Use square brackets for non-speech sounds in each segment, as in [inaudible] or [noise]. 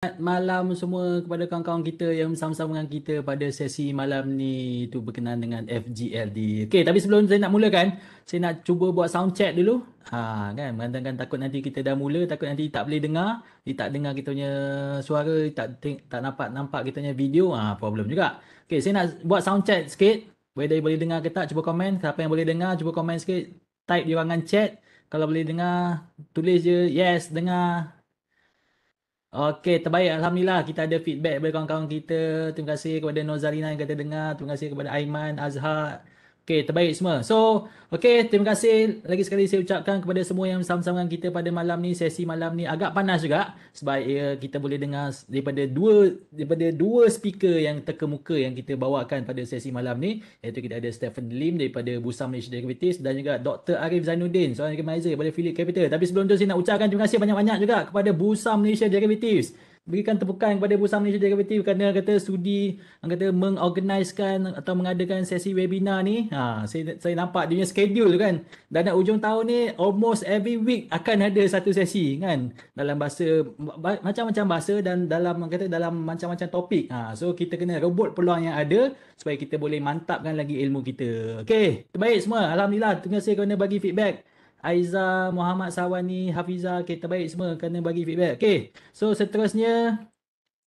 Selamat malam semua kepada kawan-kawan kita yang bersama-sama dengan kita pada sesi malam ni tu berkenaan dengan FGLD. Okey, tapi sebelum saya nak mulakan, saya nak cuba buat sound check dulu. Ha kan, Mengandangkan takut nanti kita dah mula, takut nanti tak boleh dengar, dia tak dengar kita punya suara, tak tak nampak nampak kita punya video, ha problem juga. Okey, saya nak buat sound check sikit. Whether you boleh dengar ke tak, cuba komen. Siapa yang boleh dengar, cuba komen sikit. Type di ruangan chat. Kalau boleh dengar, tulis je yes, dengar. Okey, terbaik. Alhamdulillah kita ada feedback dari kawan-kawan kita. Terima kasih kepada Nozarina yang kata dengar. Terima kasih kepada Aiman, Azhar. Okey, terbaik semua. So, okey, terima kasih lagi sekali saya ucapkan kepada semua yang bersama sama dengan kita pada malam ni, sesi malam ni agak panas juga sebab ya, kita boleh dengar daripada dua daripada dua speaker yang terkemuka yang kita bawakan pada sesi malam ni, iaitu kita ada Stephen Lim daripada Busan Malaysia Derivatives dan juga Dr. Arif Zainuddin, seorang organizer daripada Philip Capital. Tapi sebelum tu saya nak ucapkan terima kasih banyak-banyak juga kepada Busan Malaysia Derivatives berikan tepukan kepada Bursa Malaysia Derivative kerana kata sudi kata mengorganiskan atau mengadakan sesi webinar ni. Ha, saya, saya nampak dia punya schedule tu kan. Dan dah ujung tahun ni almost every week akan ada satu sesi kan dalam bahasa macam-macam bahasa dan dalam kata dalam macam-macam topik. Ha, so kita kena rebut peluang yang ada supaya kita boleh mantapkan lagi ilmu kita. Okey, terbaik semua. Alhamdulillah, terima kasih kerana bagi feedback. Aiza, Muhammad Sawani, Hafiza, kita baik semua kena bagi feedback. Okay, so seterusnya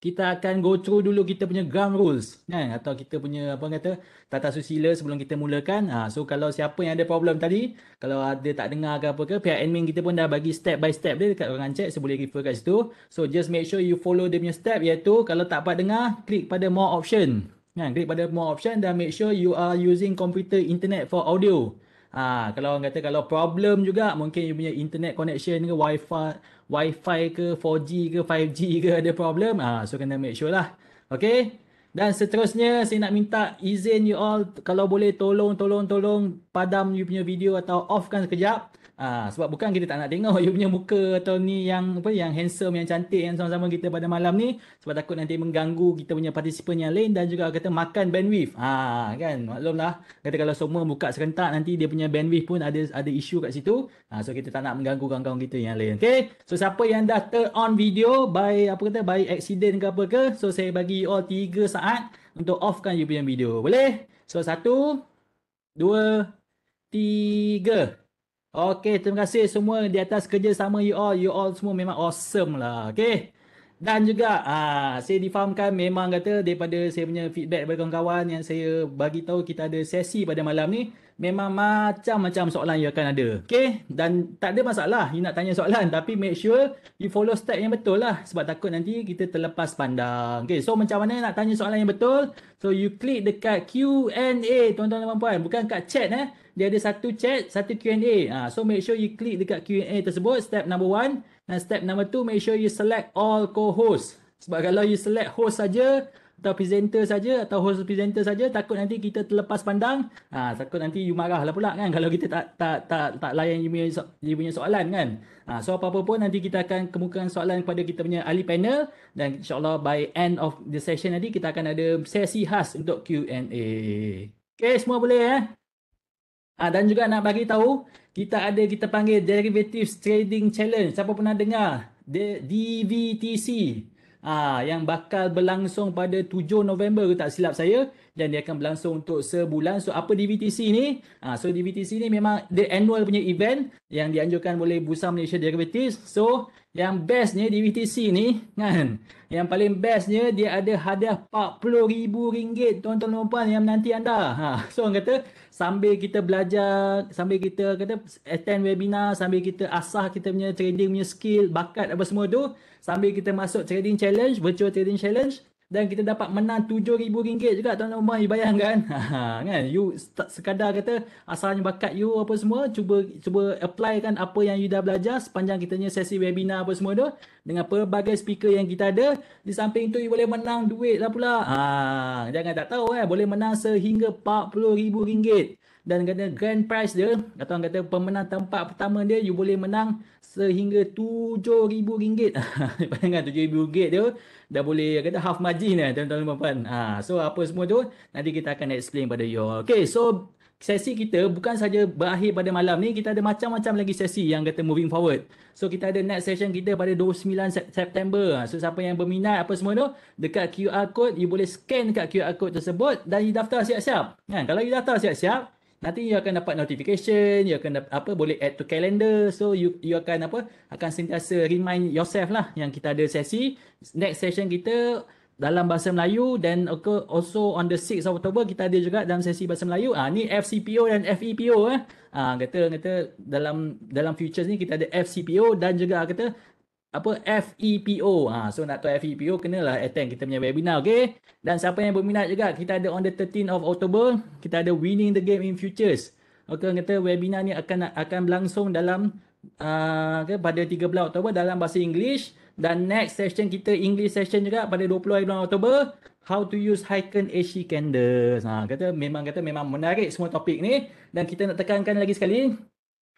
kita akan go through dulu kita punya gram rules kan atau kita punya apa kata tata susila sebelum kita mulakan. Ha, so kalau siapa yang ada problem tadi, kalau ada tak dengar ke apa ke, pihak admin kita pun dah bagi step by step dia dekat ruangan chat, so boleh refer kat situ. So just make sure you follow dia punya step iaitu kalau tak dapat dengar, klik pada more option. Kan, klik pada more option dan make sure you are using computer internet for audio. Ah, ha, kalau orang kata kalau problem juga mungkin you punya internet connection ke wifi wifi ke 4G ke 5G ke ada problem ah ha, so kena make sure lah okay dan seterusnya saya nak minta izin you all kalau boleh tolong tolong tolong padam you punya video atau offkan sekejap Ah sebab bukan kita tak nak tengok [laughs] you punya muka atau ni yang apa yang handsome yang cantik yang sama-sama kita pada malam ni sebab takut nanti mengganggu kita punya participant yang lain dan juga kata makan bandwidth. Ah kan maklumlah kata kalau semua buka serentak nanti dia punya bandwidth pun ada ada isu kat situ. Ah so kita tak nak mengganggu kawan-kawan kita yang lain. Okay So siapa yang dah turn on video by apa kata by accident ke apa ke so saya bagi you all 3 saat untuk offkan you punya video. Boleh? So satu, dua, tiga. Okay, terima kasih semua di atas kerja sama you all. You all semua memang awesome lah. Okay. Dan juga ah, saya difahamkan memang kata daripada saya punya feedback daripada kawan-kawan yang saya bagi tahu kita ada sesi pada malam ni memang macam-macam soalan yang akan ada. Okay? Dan tak ada masalah you nak tanya soalan tapi make sure you follow step yang betul lah sebab takut nanti kita terlepas pandang. Okay, so macam mana nak tanya soalan yang betul? So you click dekat Q&A tuan-tuan dan puan-puan bukan kat chat eh dia ada satu chat, satu Q&A. Ha, so make sure you click dekat Q&A tersebut, step number one. Dan step number two, make sure you select all co-host. Sebab kalau you select host saja, atau presenter saja atau host presenter saja takut nanti kita terlepas pandang ha, takut nanti you marah lah pula kan [laughs] kalau kita tak tak tak tak layan you punya, you punya soalan kan ha, so apa-apa pun nanti kita akan kemukakan soalan kepada kita punya ahli panel dan insyaAllah by end of the session nanti kita akan ada sesi khas untuk Q&A Okay semua boleh eh Ah dan juga nak bagi tahu kita ada kita panggil Derivatives Trading Challenge. Siapa pernah dengar? D- DVTC. Ah yang bakal berlangsung pada 7 November tak silap saya dan dia akan berlangsung untuk sebulan. So apa DVTC ni? Ah so DVTC ni memang the annual punya event yang dianjurkan oleh Bursa Malaysia Derivatives. So yang bestnya DVTC ni kan. Yang paling bestnya dia ada hadiah RM40,000 tuan-tuan dan puan yang menanti anda. Ha so orang kata sambil kita belajar, sambil kita kata attend webinar, sambil kita asah kita punya trading punya skill, bakat apa semua tu, sambil kita masuk trading challenge, virtual trading challenge, dan kita dapat menang RM7,000 juga tuan-tuan you bayangkan [laughs] ha, kan you sekadar kata asalnya bakat you apa semua cuba cuba apply kan apa yang you dah belajar sepanjang kitanya sesi webinar apa semua tu dengan pelbagai speaker yang kita ada di samping tu you boleh menang duit lah pula ha, jangan tak tahu Eh, boleh menang sehingga RM40,000 dan kata grand prize dia kata orang kata pemenang tempat pertama dia you boleh menang sehingga RM7,000 [laughs] bayangkan RM7,000 dia dah boleh kata half margin eh tuan-tuan dan puan. Ha so apa semua tu nanti kita akan explain pada you. Okay so sesi kita bukan saja berakhir pada malam ni kita ada macam-macam lagi sesi yang kata moving forward. So kita ada next session kita pada 29 September. Ha, so siapa yang berminat apa semua tu dekat QR code you boleh scan dekat QR code tersebut dan you daftar siap-siap. Kan kalau you daftar siap-siap nanti you akan dapat notification you akan dapat, apa boleh add to calendar so you you akan apa akan sentiasa remind yourself lah yang kita ada sesi next session kita dalam bahasa Melayu dan also on the 6th of October kita ada juga dalam sesi bahasa Melayu ah ha, ni FCPO dan FEPO eh ah ha, kata kata dalam dalam futures ni kita ada FCPO dan juga kata apa FEPO. Ha, ah, so nak tahu FEPO kena lah attend kita punya webinar okay. Dan siapa yang berminat juga kita ada on the 13 of October, kita ada winning the game in futures. Okay kita webinar ni akan akan berlangsung dalam uh, pada 13 Oktober dalam bahasa English dan next session kita English session juga pada 20 Oktober how to use Hyken AC candles. Ha, kata memang kata memang menarik semua topik ni dan kita nak tekankan lagi sekali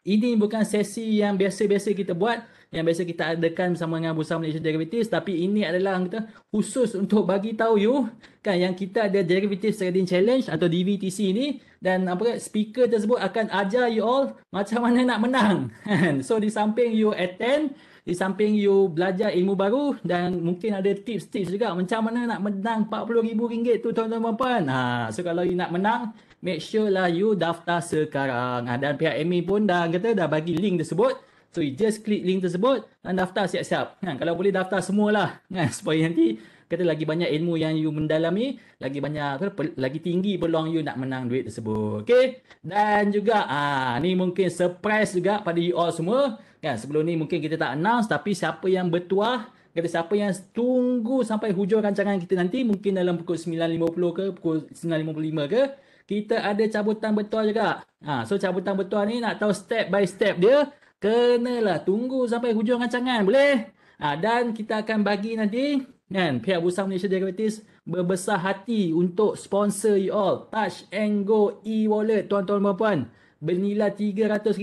ini bukan sesi yang biasa-biasa kita buat yang biasa kita adakan bersama dengan Bursa Malaysia Derivatives tapi ini adalah kita khusus untuk bagi tahu you kan yang kita ada Derivatives Trading Challenge atau DVTC ini dan apa speaker tersebut akan ajar you all macam mana nak menang [laughs] kan. so di samping you attend di samping you belajar ilmu baru dan mungkin ada tips-tips juga macam mana nak menang RM40,000 tu tuan-tuan puan-puan. Ha, so kalau you nak menang, make sure lah you daftar sekarang. Ha, dan pihak Amy pun dah kata dah bagi link tersebut. So you just click link tersebut dan daftar siap-siap. Kan? Kalau boleh daftar semualah kan? [laughs] supaya nanti kata lagi banyak ilmu yang you mendalami, lagi banyak kata, pe- lagi tinggi peluang you nak menang duit tersebut. Okay? Dan juga ah ni mungkin surprise juga pada you all semua. Kan? Sebelum ni mungkin kita tak announce tapi siapa yang bertuah Kata siapa yang tunggu sampai hujung rancangan kita nanti mungkin dalam pukul 9.50 ke pukul 9.55 ke kita ada cabutan bertuah juga. Ha, so cabutan bertuah ni nak tahu step by step dia kenalah tunggu sampai hujung rancangan boleh ha, dan kita akan bagi nanti kan pihak Bursa Malaysia Diabetes berbesar hati untuk sponsor you all Touch and Go e-wallet tuan-tuan dan puan bernilai RM300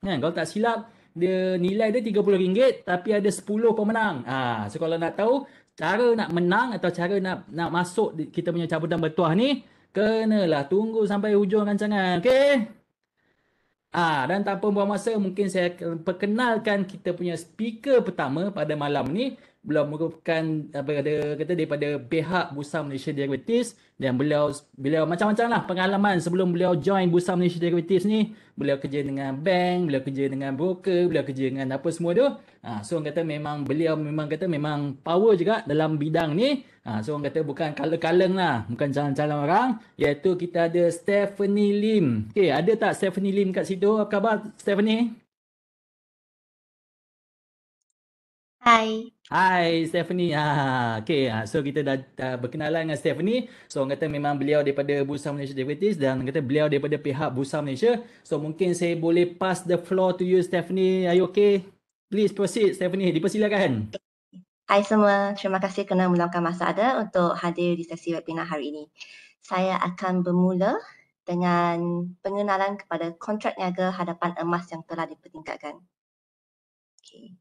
kan kalau tak silap dia nilai dia RM30 tapi ada 10 pemenang ha, so kalau nak tahu cara nak menang atau cara nak nak masuk kita punya cabutan bertuah ni kenalah tunggu sampai hujung rancangan okey Ah dan tanpa buang masa mungkin saya perkenalkan kita punya speaker pertama pada malam ni beliau merupakan apa kata kata daripada pihak Bursa Malaysia Derivatives dan beliau beliau macam-macam lah pengalaman sebelum beliau join Bursa Malaysia Derivatives ni beliau kerja dengan bank, beliau kerja dengan broker, beliau kerja dengan apa semua tu ha, so orang kata memang beliau memang kata memang power juga dalam bidang ni ha, so orang kata bukan kaleng-kaleng lah bukan calon-calon orang iaitu kita ada Stephanie Lim Okey, ada tak Stephanie Lim kat situ? apa khabar Stephanie? Hai Hi Stephanie. Ah, okay. Ah, so kita dah, dah berkenalan dengan Stephanie. So orang kata memang beliau daripada Bursa Malaysia Derivatives dan orang kata beliau daripada pihak Bursa Malaysia. So mungkin saya boleh pass the floor to you Stephanie. Are you okay? Please proceed Stephanie. Dipersilakan. Hai semua. Terima kasih kerana meluangkan masa ada untuk hadir di sesi webinar hari ini. Saya akan bermula dengan pengenalan kepada kontrak niaga hadapan emas yang telah dipertingkatkan. Okay.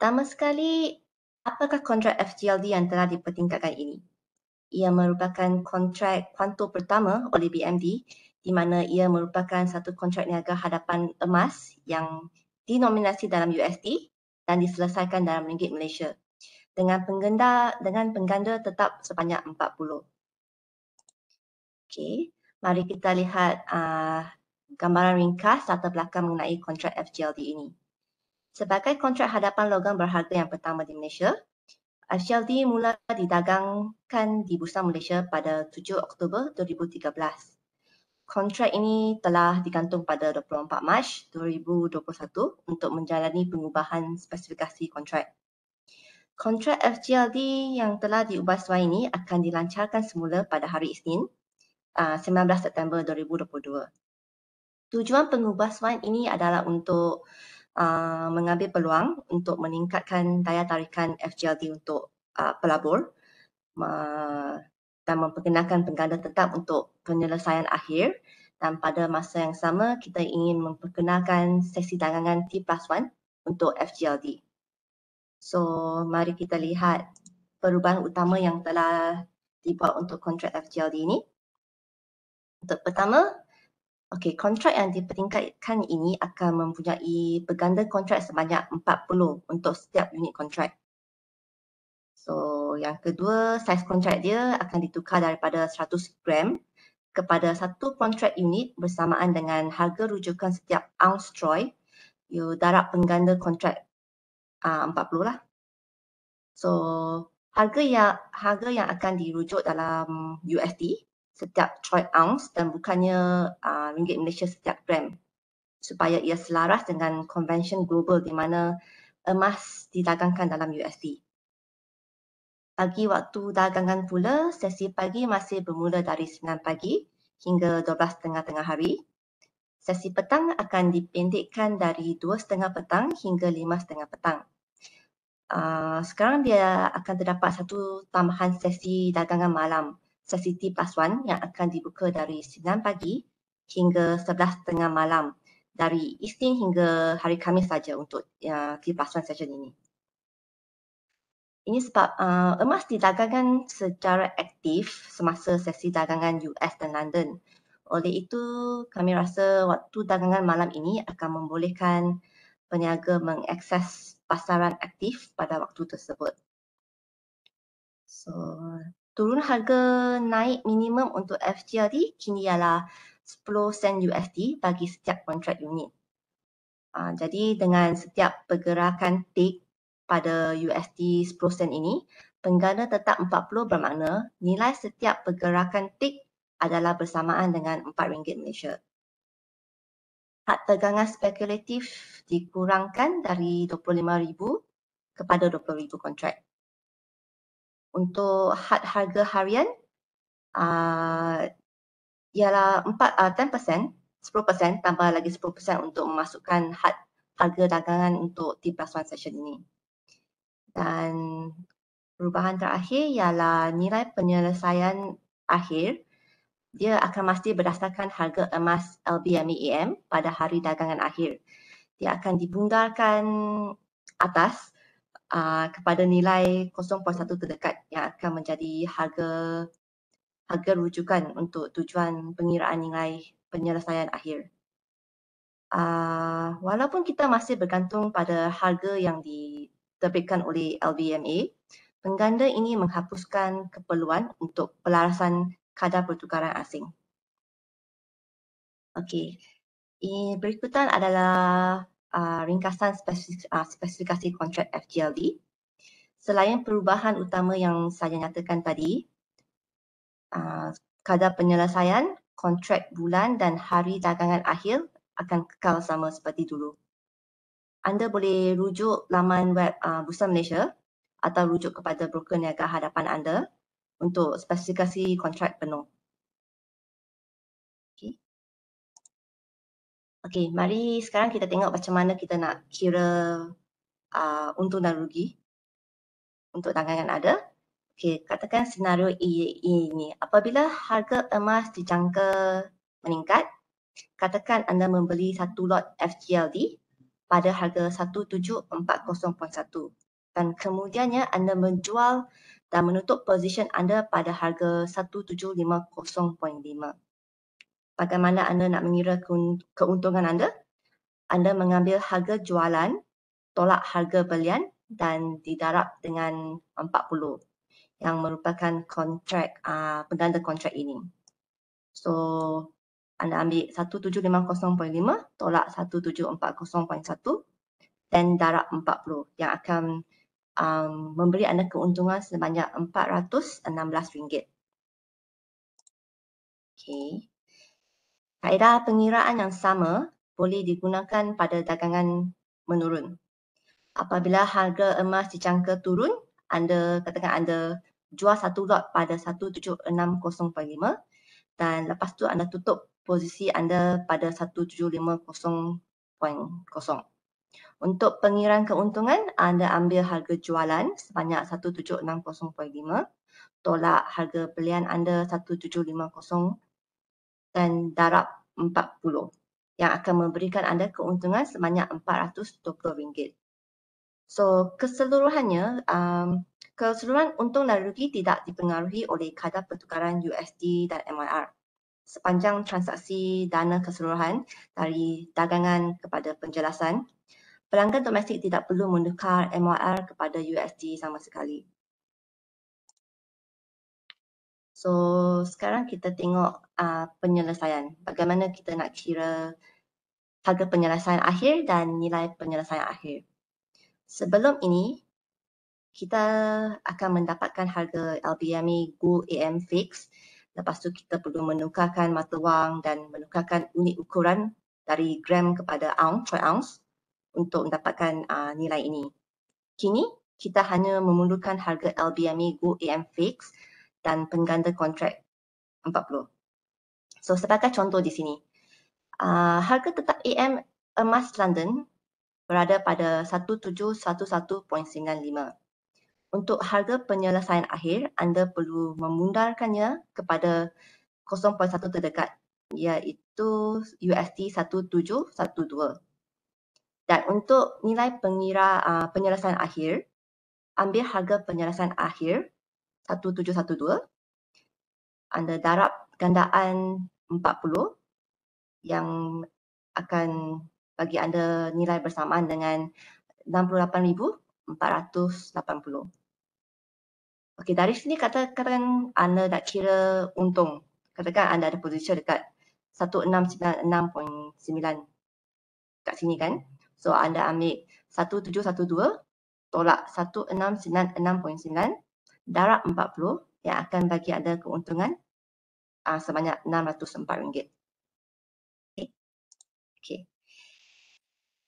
Pertama sekali, apakah kontrak FGLD yang telah dipertingkatkan ini? Ia merupakan kontrak kuanto pertama oleh BMD di mana ia merupakan satu kontrak niaga hadapan emas yang dinominasi dalam USD dan diselesaikan dalam ringgit Malaysia dengan pengganda dengan pengganda tetap sebanyak 40. Okey, mari kita lihat uh, gambaran ringkas latar belakang mengenai kontrak FGLD ini. Sebagai kontrak hadapan logam berharga yang pertama di Malaysia, FCLD mula didagangkan di Bursa Malaysia pada 7 Oktober 2013. Kontrak ini telah digantung pada 24 Mac 2021 untuk menjalani pengubahan spesifikasi kontrak. Kontrak FGLD yang telah diubah suai ini akan dilancarkan semula pada hari Isnin, 19 ah, September 2022. Tujuan pengubah suai ini adalah untuk uh, mengambil peluang untuk meningkatkan daya tarikan FGLD untuk uh, pelabur uh, dan memperkenalkan pengganda tetap untuk penyelesaian akhir dan pada masa yang sama kita ingin memperkenalkan sesi dagangan T plus 1 untuk FGLD. So mari kita lihat perubahan utama yang telah dibuat untuk kontrak FGLD ini. Untuk pertama, Okey, kontrak yang dipertingkatkan ini akan mempunyai peganda kontrak sebanyak 40 untuk setiap unit kontrak. So, yang kedua, saiz kontrak dia akan ditukar daripada 100 gram kepada satu kontrak unit bersamaan dengan harga rujukan setiap ounce troy you darab pengganda kontrak ah, uh, 40 lah. So, harga yang harga yang akan dirujuk dalam USD setiap troy ounce dan bukannya uh, ringgit Malaysia setiap gram supaya ia selaras dengan Convention global di mana emas didagangkan dalam USD. Pagi waktu dagangan pula, sesi pagi masih bermula dari 9 pagi hingga 12 tengah-tengah hari. Sesi petang akan dipendekkan dari setengah petang hingga setengah petang. Uh, sekarang dia akan terdapat satu tambahan sesi dagangan malam sesi T plus yang akan dibuka dari 9 pagi hingga 11.30 malam dari Isnin hingga hari Khamis saja untuk uh, ya, T plus 1 session ini. Ini sebab uh, emas didagangkan secara aktif semasa sesi dagangan US dan London. Oleh itu, kami rasa waktu dagangan malam ini akan membolehkan peniaga mengakses pasaran aktif pada waktu tersebut. So, turun harga naik minimum untuk FGLD kini ialah 10 sen USD bagi setiap kontrak unit. Ah, jadi dengan setiap pergerakan tick pada USD 10 sen ini, penggana tetap 40 bermakna nilai setiap pergerakan tick adalah bersamaan dengan RM4 Malaysia. Hak tegangan spekulatif dikurangkan dari 25,000 kepada 20,000 kontrak untuk had harga harian uh, ialah 4, uh, 10%, 10% tambah lagi 10% untuk memasukkan had harga dagangan untuk T plus 1 session ini. Dan perubahan terakhir ialah nilai penyelesaian akhir dia akan pasti berdasarkan harga emas LBMEM e pada hari dagangan akhir. Dia akan dibundarkan atas uh, kepada nilai 0.1 terdekat yang akan menjadi harga harga rujukan untuk tujuan pengiraan nilai penyelesaian akhir. Uh, walaupun kita masih bergantung pada harga yang diterbitkan oleh LVMA, pengganda ini menghapuskan keperluan untuk pelarasan kadar pertukaran asing. Okey, eh, berikutan adalah uh, ringkasan spesifik, uh, spesifikasi kontrak FGLD. Selain perubahan utama yang saya nyatakan tadi, uh, kadar penyelesaian, kontrak bulan dan hari dagangan akhir akan kekal sama seperti dulu. Anda boleh rujuk laman web uh, Bursa Malaysia atau rujuk kepada broker niaga hadapan anda untuk spesifikasi kontrak penuh. Okey, mari sekarang kita tengok macam mana kita nak kira uh, untung dan rugi untuk dagangan ada. Okey, katakan senario ini. Apabila harga emas dijangka meningkat, katakan anda membeli satu lot FGLD pada harga 17401.1 dan kemudiannya anda menjual dan menutup position anda pada harga 17500.5 bagaimana anda nak mengira keuntungan anda. Anda mengambil harga jualan, tolak harga belian dan didarab dengan 40 yang merupakan kontrak uh, ah, penanda kontrak ini. So anda ambil 1750.5 tolak 1740.1 dan darab 40 yang akan um, memberi anda keuntungan sebanyak 416 ringgit. Okay kaedah pengiraan yang sama boleh digunakan pada dagangan menurun. Apabila harga emas dijangka turun, anda katakan anda jual satu lot pada 17605.5 dan lepas tu anda tutup posisi anda pada 17500.0. Untuk pengiraan keuntungan, anda ambil harga jualan sebanyak 17600.5 tolak harga belian anda 17500 dan darab 40 yang akan memberikan anda keuntungan sebanyak RM420. So keseluruhannya, um, keseluruhan untung dan rugi tidak dipengaruhi oleh kadar pertukaran USD dan MYR sepanjang transaksi dana keseluruhan dari dagangan kepada penjelasan. Pelanggan domestik tidak perlu menukar MYR kepada USD sama sekali. So sekarang kita tengok uh, penyelesaian. Bagaimana kita nak kira harga penyelesaian akhir dan nilai penyelesaian akhir. Sebelum ini, kita akan mendapatkan harga LBME Gold AM Fix. Lepas tu kita perlu menukarkan mata wang dan menukarkan unit ukuran dari gram kepada ounce, troy ounce untuk mendapatkan uh, nilai ini. Kini, kita hanya memerlukan harga LBME Gold AM Fix dan pengganda kontrak 40. So sebagai contoh di sini, uh, harga tetap AM emas London berada pada 1711.95. Untuk harga penyelesaian akhir, anda perlu memundarkannya kepada 0.1 terdekat iaitu USD 1712. Dan untuk nilai pengira uh, penyelesaian akhir, ambil harga penyelesaian akhir 1712 anda darab gandaan 40 yang akan bagi anda nilai bersamaan dengan 68480. Okey dari sini katakan anda nak kira untung. Katakan anda ada position dekat 1696.9 kat sini kan. So anda ambil 1712 tolak 1696.9 darab 40 yang akan bagi anda keuntungan uh, sebanyak RM604. Okey. Okay.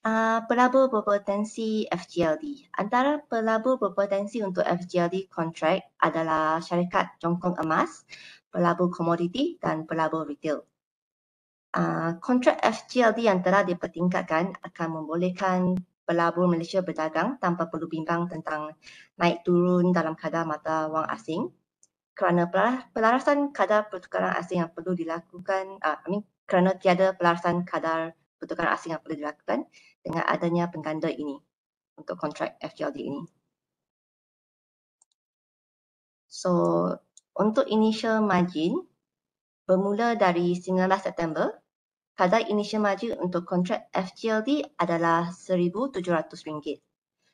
Uh, ah, pelabur berpotensi FGLD. Antara pelabur berpotensi untuk FGLD contract adalah syarikat jongkong emas, pelabur komoditi dan pelabur retail. Uh, kontrak FGLD yang telah dipertingkatkan akan membolehkan pelabur Malaysia berdagang tanpa perlu bimbang tentang naik turun dalam kadar mata wang asing kerana pelarasan kadar pertukaran asing yang perlu dilakukan uh, I mean, kerana tiada pelarasan kadar pertukaran asing yang perlu dilakukan dengan adanya pengganda ini untuk kontrak FGLD ini. So untuk initial margin bermula dari 19 September kadar initial maju untuk kontrak FGLD adalah RM1,700.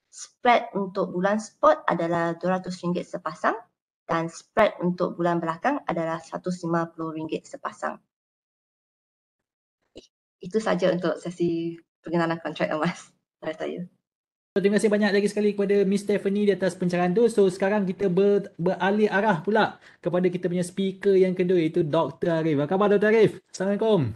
Spread untuk bulan spot adalah RM200 sepasang dan spread untuk bulan belakang adalah RM150 sepasang. Itu saja untuk sesi pengenalan kontrak emas dari saya. Ya. terima kasih banyak lagi sekali kepada Miss Stephanie di atas pencarian tu. So sekarang kita ber, beralih arah pula kepada kita punya speaker yang kedua iaitu Dr. Arif. Apa khabar Dr. Arif? Assalamualaikum.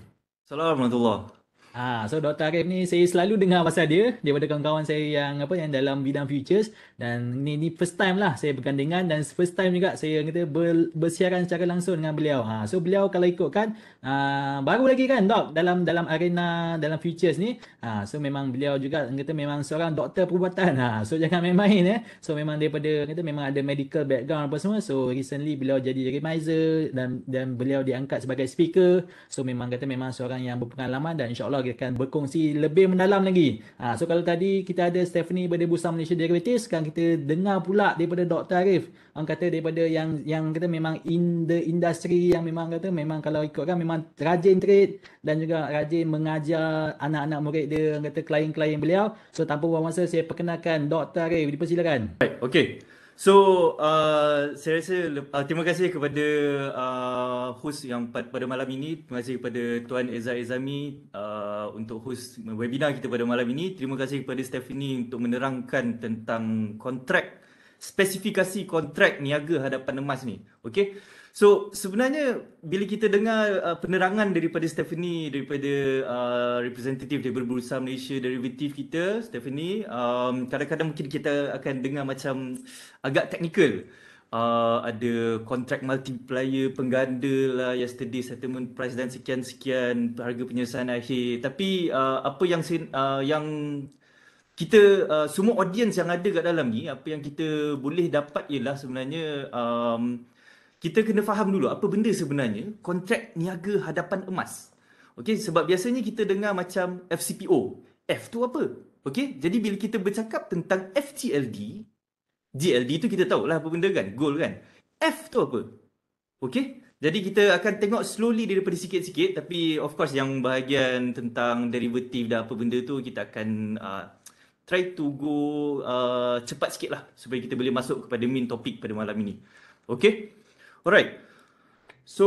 走了，二蒙豆子。Ha, so Dr. Arif ni saya selalu dengar pasal dia daripada kawan-kawan saya yang apa yang dalam bidang futures dan ni ni first time lah saya bergandingan dan first time juga saya kata ber, bersiaran secara langsung dengan beliau. Ha, so beliau kalau ikutkan uh, baru lagi kan dok dalam dalam arena dalam futures ni. Ha, so memang beliau juga kata memang seorang doktor perubatan. Ha, so jangan main-main eh. So memang daripada kata memang ada medical background apa semua. So recently beliau jadi remiser dan dan beliau diangkat sebagai speaker. So memang kata memang seorang yang berpengalaman dan insyaAllah kita akan berkongsi lebih mendalam lagi. Ha, so kalau tadi kita ada Stephanie daripada Bursa Malaysia Derivatives, sekarang kita dengar pula daripada Dr. Arif. Orang kata daripada yang yang kita memang in the industry yang memang kata memang kalau ikut kan memang rajin trade dan juga rajin mengajar anak-anak murid dia, kata klien-klien beliau. So tanpa buang masa saya perkenalkan Dr. Arif. Dipersilakan. Baik, okey. So, uh, saya rasa uh, terima kasih kepada uh, host yang pad- pada malam ini. Terima kasih kepada Tuan Ezra Ezami uh, untuk host webinar kita pada malam ini. Terima kasih kepada Stephanie untuk menerangkan tentang kontrak spesifikasi kontrak niaga hadapan emas ni. Okay. So sebenarnya bila kita dengar uh, penerangan daripada Stephanie, daripada uh, representatif daripada Bursa Malaysia derivative kita, Stephanie, um, kadang-kadang mungkin kita akan dengar macam agak teknikal. Uh, ada kontrak multiplier, pengganda lah, yesterday settlement price dan sekian-sekian harga penyelesaian akhir. Tapi uh, apa yang uh, yang kita uh, semua audience yang ada kat dalam ni apa yang kita boleh dapat ialah sebenarnya um, kita kena faham dulu apa benda sebenarnya kontrak niaga hadapan emas. Okey sebab biasanya kita dengar macam FCPO. F tu apa? Okey jadi bila kita bercakap tentang FTLD, GLD tu kita tahu lah apa benda kan? Gold kan? F tu apa? Okey jadi kita akan tengok slowly daripada sikit-sikit tapi of course yang bahagian tentang derivative dan apa benda tu kita akan uh, try to go uh, cepat sikit lah supaya kita boleh masuk kepada main topik pada malam ini. Okay? Alright. So,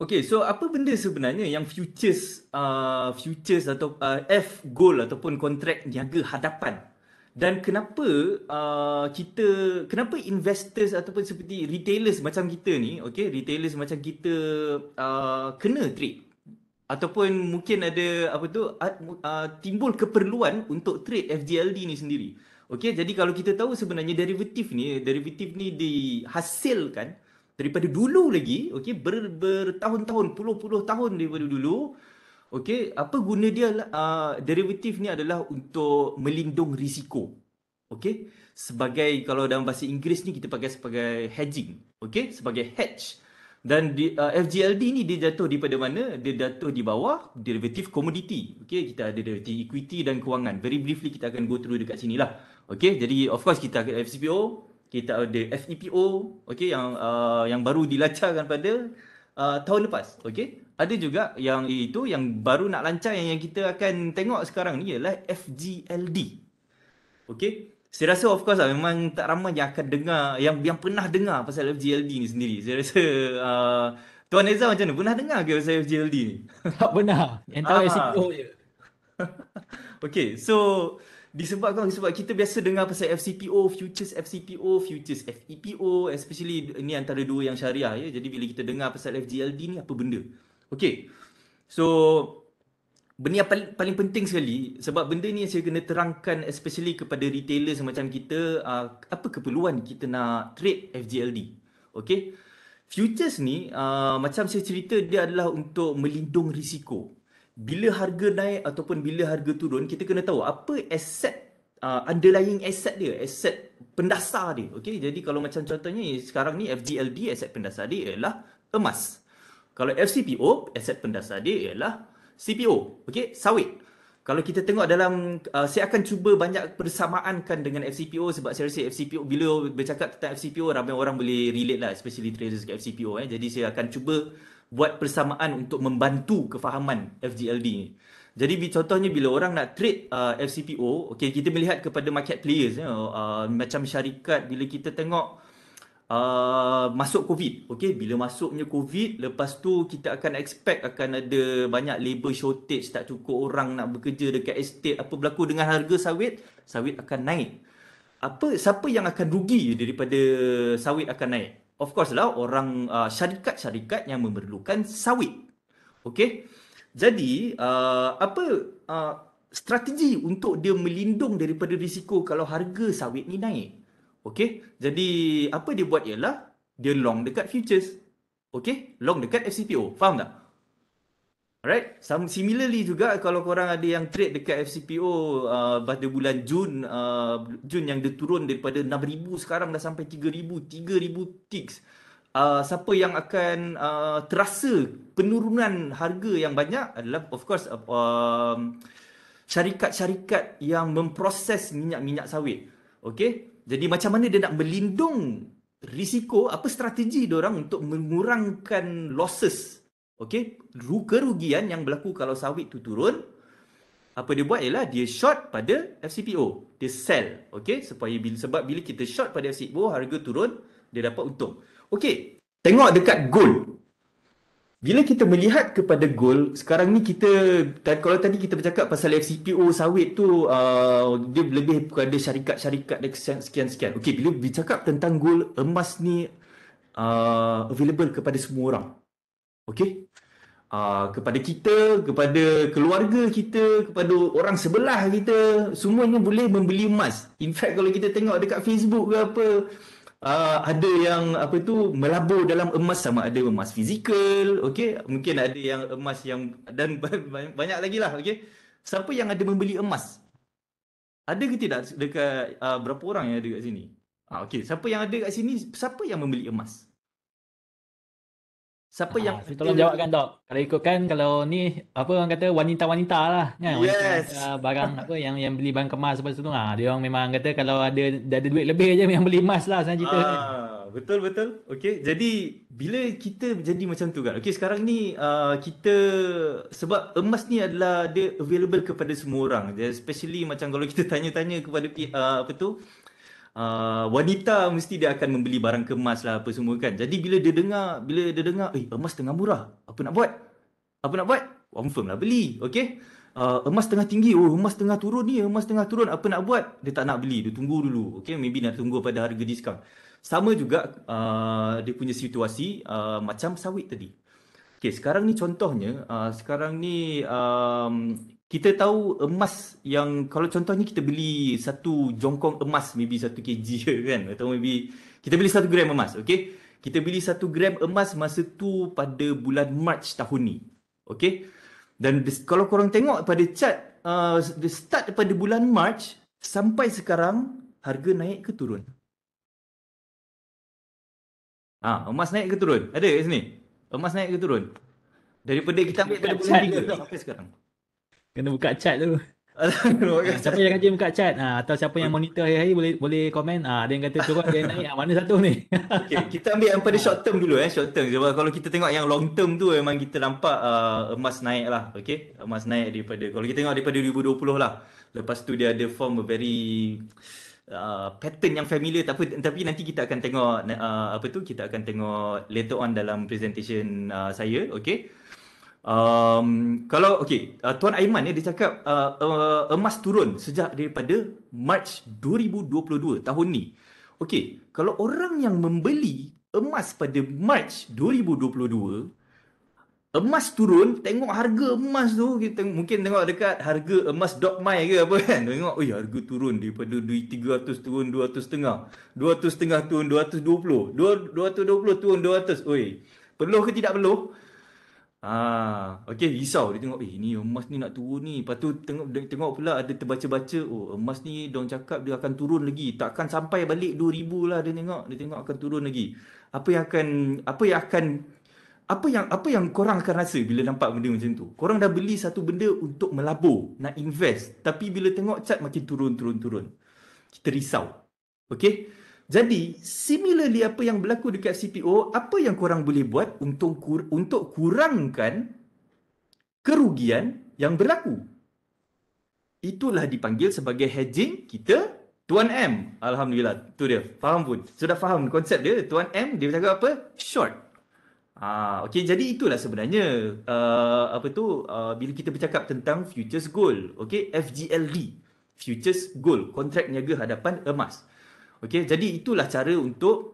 okay. So, apa benda sebenarnya yang futures uh, futures atau uh, F goal ataupun kontrak niaga hadapan? Dan kenapa uh, kita, kenapa investors ataupun seperti retailers macam kita ni, okay, retailers macam kita uh, kena trade ataupun mungkin ada apa tu timbul keperluan untuk trade FGLD ni sendiri. Okey, jadi kalau kita tahu sebenarnya derivatif ni, derivatif ni dihasilkan daripada dulu lagi, okey, ber, bertahun-tahun, puluh-puluh tahun daripada dulu. Okey, apa guna dia uh, derivatif ni adalah untuk melindung risiko. Okey, sebagai kalau dalam bahasa Inggeris ni kita pakai sebagai hedging, okey, sebagai hedge dan di, uh, FGLD ni dia jatuh di pada mana dia jatuh di bawah derivative commodity Okay kita ada derivative equity dan kewangan very briefly kita akan go through dekat sini lah. Okay jadi of course kita ada FCPO kita ada FEPO Okay yang uh, yang baru dilancarkan pada uh, tahun lepas Okay ada juga yang itu yang baru nak lancar yang yang kita akan tengok sekarang ni ialah FGLD Okay. Saya rasa of course lah memang tak ramai yang akan dengar yang yang pernah dengar pasal FGLD ni sendiri. Saya rasa uh, Tuan Ezra macam mana? Pernah dengar ke pasal FGLD ni? [laughs] Tak pernah. Yang tahu ah. SEO je. [laughs] okay, so disebabkan sebab kita biasa dengar pasal FCPO, futures FCPO, futures FEPO, especially ni antara dua yang syariah ya. Jadi bila kita dengar pasal FGLD ni apa benda? Okay, so benda yang paling, paling penting sekali sebab benda ni saya kena terangkan especially kepada retailer semacam kita uh, apa keperluan kita nak trade FGLD. Okay. Futures ni uh, macam saya cerita dia adalah untuk melindung risiko. Bila harga naik ataupun bila harga turun kita kena tahu apa aset uh, ah, underlying asset dia, aset pendasar dia. Okay. Jadi kalau macam contohnya sekarang ni FGLD aset pendasar dia ialah emas. Kalau FCPO aset pendasar dia ialah CPO, okay, sawit. Kalau kita tengok dalam uh, saya akan cuba banyak persamaankan dengan FCPO sebab saya rasa FCPO bila bercakap tentang FCPO ramai orang boleh relate lah especially traders ke FCPO eh. Jadi saya akan cuba buat persamaan untuk membantu kefahaman FGLD ni. Jadi contohnya bila orang nak trade uh, FCPO, okay kita melihat kepada market players ya, uh, macam syarikat bila kita tengok uh, masuk COVID. Okay, bila masuknya COVID, lepas tu kita akan expect akan ada banyak labor shortage, tak cukup orang nak bekerja dekat estate. Apa berlaku dengan harga sawit? Sawit akan naik. Apa Siapa yang akan rugi daripada sawit akan naik? Of course lah, orang uh, syarikat-syarikat yang memerlukan sawit. Okay, jadi uh, apa uh, strategi untuk dia melindung daripada risiko kalau harga sawit ni naik? Okey, jadi apa dia buat ialah dia long dekat futures. Okey, long dekat FCPO. Faham tak? Alright, Some similarly juga kalau korang ada yang trade dekat FCPO uh, pada bulan Jun uh, Jun yang dia turun daripada 6,000 sekarang dah sampai 3,000 3,000 ticks uh, Siapa yang akan uh, terasa penurunan harga yang banyak adalah of course uh, um, Syarikat-syarikat yang memproses minyak-minyak sawit Okay, jadi macam mana dia nak melindung risiko, apa strategi dia orang untuk mengurangkan losses. Okey, kerugian yang berlaku kalau sawit tu turun. Apa dia buat ialah dia short pada FCPO, dia sell. Okey, supaya bila sebab bila kita short pada FCPO harga turun, dia dapat untung. Okey, tengok dekat gold bila kita melihat kepada gol sekarang ni kita kalau tadi kita bercakap pasal FCPO sawit tu uh, dia lebih kepada syarikat-syarikat dan sekian-sekian okey bila bercakap tentang gol emas ni uh, available kepada semua orang okey uh, kepada kita kepada keluarga kita kepada orang sebelah kita semuanya boleh membeli emas in fact kalau kita tengok dekat Facebook ke apa uh, ada yang apa tu melabur dalam emas sama ada emas fizikal okey mungkin ada yang emas yang dan [laughs] banyak lagi lah okey siapa yang ada membeli emas ada ke tidak dekat uh, berapa orang yang ada kat sini ah uh, okey siapa yang ada kat sini siapa yang membeli emas Siapa ha, yang so, tolong jawabkan dok. Kalau ikutkan kalau ni apa orang kata wanita-wanita lah kan. Yes. Wanita, barang apa yang yang beli barang kemas apa tu ah ha, dia orang memang kata kalau ada dah ada duit lebih aja yang beli emas lah senang cerita. Ha, betul betul. Okey. Jadi bila kita jadi macam tu kan. Okey sekarang ni uh, kita sebab emas ni adalah dia available kepada semua orang. Especially macam kalau kita tanya-tanya kepada uh, apa tu uh, wanita mesti dia akan membeli barang kemas lah apa semua kan. Jadi bila dia dengar, bila dia dengar, eh emas tengah murah, apa nak buat? Apa nak buat? Confirm lah beli, okay? Uh, emas tengah tinggi, oh emas tengah turun ni, emas tengah turun, apa nak buat? Dia tak nak beli, dia tunggu dulu, okay? Maybe nak tunggu pada harga diskaun. Sama juga uh, dia punya situasi uh, macam sawit tadi. Okay, sekarang ni contohnya, uh, sekarang ni um, kita tahu emas yang kalau contohnya kita beli satu jongkong emas maybe satu kg [laughs] kan atau maybe kita beli satu gram emas okay kita beli satu gram emas masa tu pada bulan March tahun ni okay dan kalau korang tengok pada chart uh, start pada bulan March sampai sekarang harga naik ke turun Ah, ha, emas naik ke turun? Ada kat sini? Emas naik ke turun? Daripada kita ambil pada bulan 3 sampai sekarang. Kena buka chat tu. Ah, siapa yang kerja buka chat ha, atau siapa yang monitor hari-hari boleh boleh komen ha, ada yang kata turun ada yang naik ha, mana satu ni [laughs] okay, kita ambil yang pada short term dulu eh short term sebab kalau kita tengok yang long term tu memang kita nampak uh, emas naik lah okay? emas naik daripada kalau kita tengok daripada 2020 lah lepas tu dia ada form a very Uh, pattern yang familiar tapi tapi nanti kita akan tengok uh, apa tu kita akan tengok later on dalam presentation uh, saya okey Um, kalau okey, uh, Tuan Aiman ya, dia cakap uh, uh, emas turun sejak daripada March 2022 tahun ni. Okey, kalau orang yang membeli emas pada March 2022 emas turun tengok harga emas tu kita mungkin tengok dekat harga emas dot my ke apa kan [laughs] tengok oi harga turun daripada 300 turun 200 setengah 200 setengah turun 220 220 turun 200 oi perlu ke tidak perlu Ah, okey risau dia tengok eh ni emas ni nak turun ni. Lepas tu tengok tengok pula ada terbaca-baca oh emas ni dong cakap dia akan turun lagi. Takkan sampai balik 2000 lah dia tengok. Dia tengok akan turun lagi. Apa yang akan apa yang akan apa yang apa yang korang akan rasa bila nampak benda macam tu? Korang dah beli satu benda untuk melabur, nak invest. Tapi bila tengok cat makin turun, turun, turun. Kita risau. Okey? Jadi, similarly apa yang berlaku dekat CPO, apa yang korang boleh buat untuk kurangkan kerugian yang berlaku? Itulah dipanggil sebagai hedging kita Tuan M. Alhamdulillah, tu dia. Faham pun. Sudah faham konsep dia. Tuan M, dia cakap apa? Short. Ah, okay, jadi itulah sebenarnya uh, apa tu uh, bila kita bercakap tentang futures gold, okay, FGLD, futures gold, kontrak niaga hadapan emas. Okey, jadi itulah cara untuk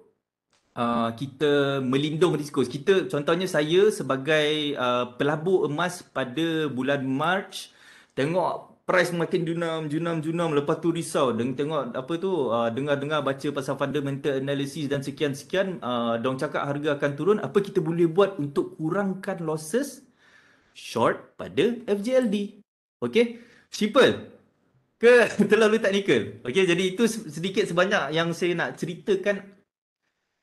Uh, kita melindung risiko. Kita contohnya saya sebagai uh, pelabur emas pada bulan Mac tengok price makin junam junam junam lepas tu risau dengan tengok apa tu uh, dengar-dengar baca pasal fundamental analysis dan sekian-sekian uh, dong cakap harga akan turun apa kita boleh buat untuk kurangkan losses short pada FJLD. Okey? Simple ke [laughs] terlalu teknikal. Okey jadi itu sedikit sebanyak yang saya nak ceritakan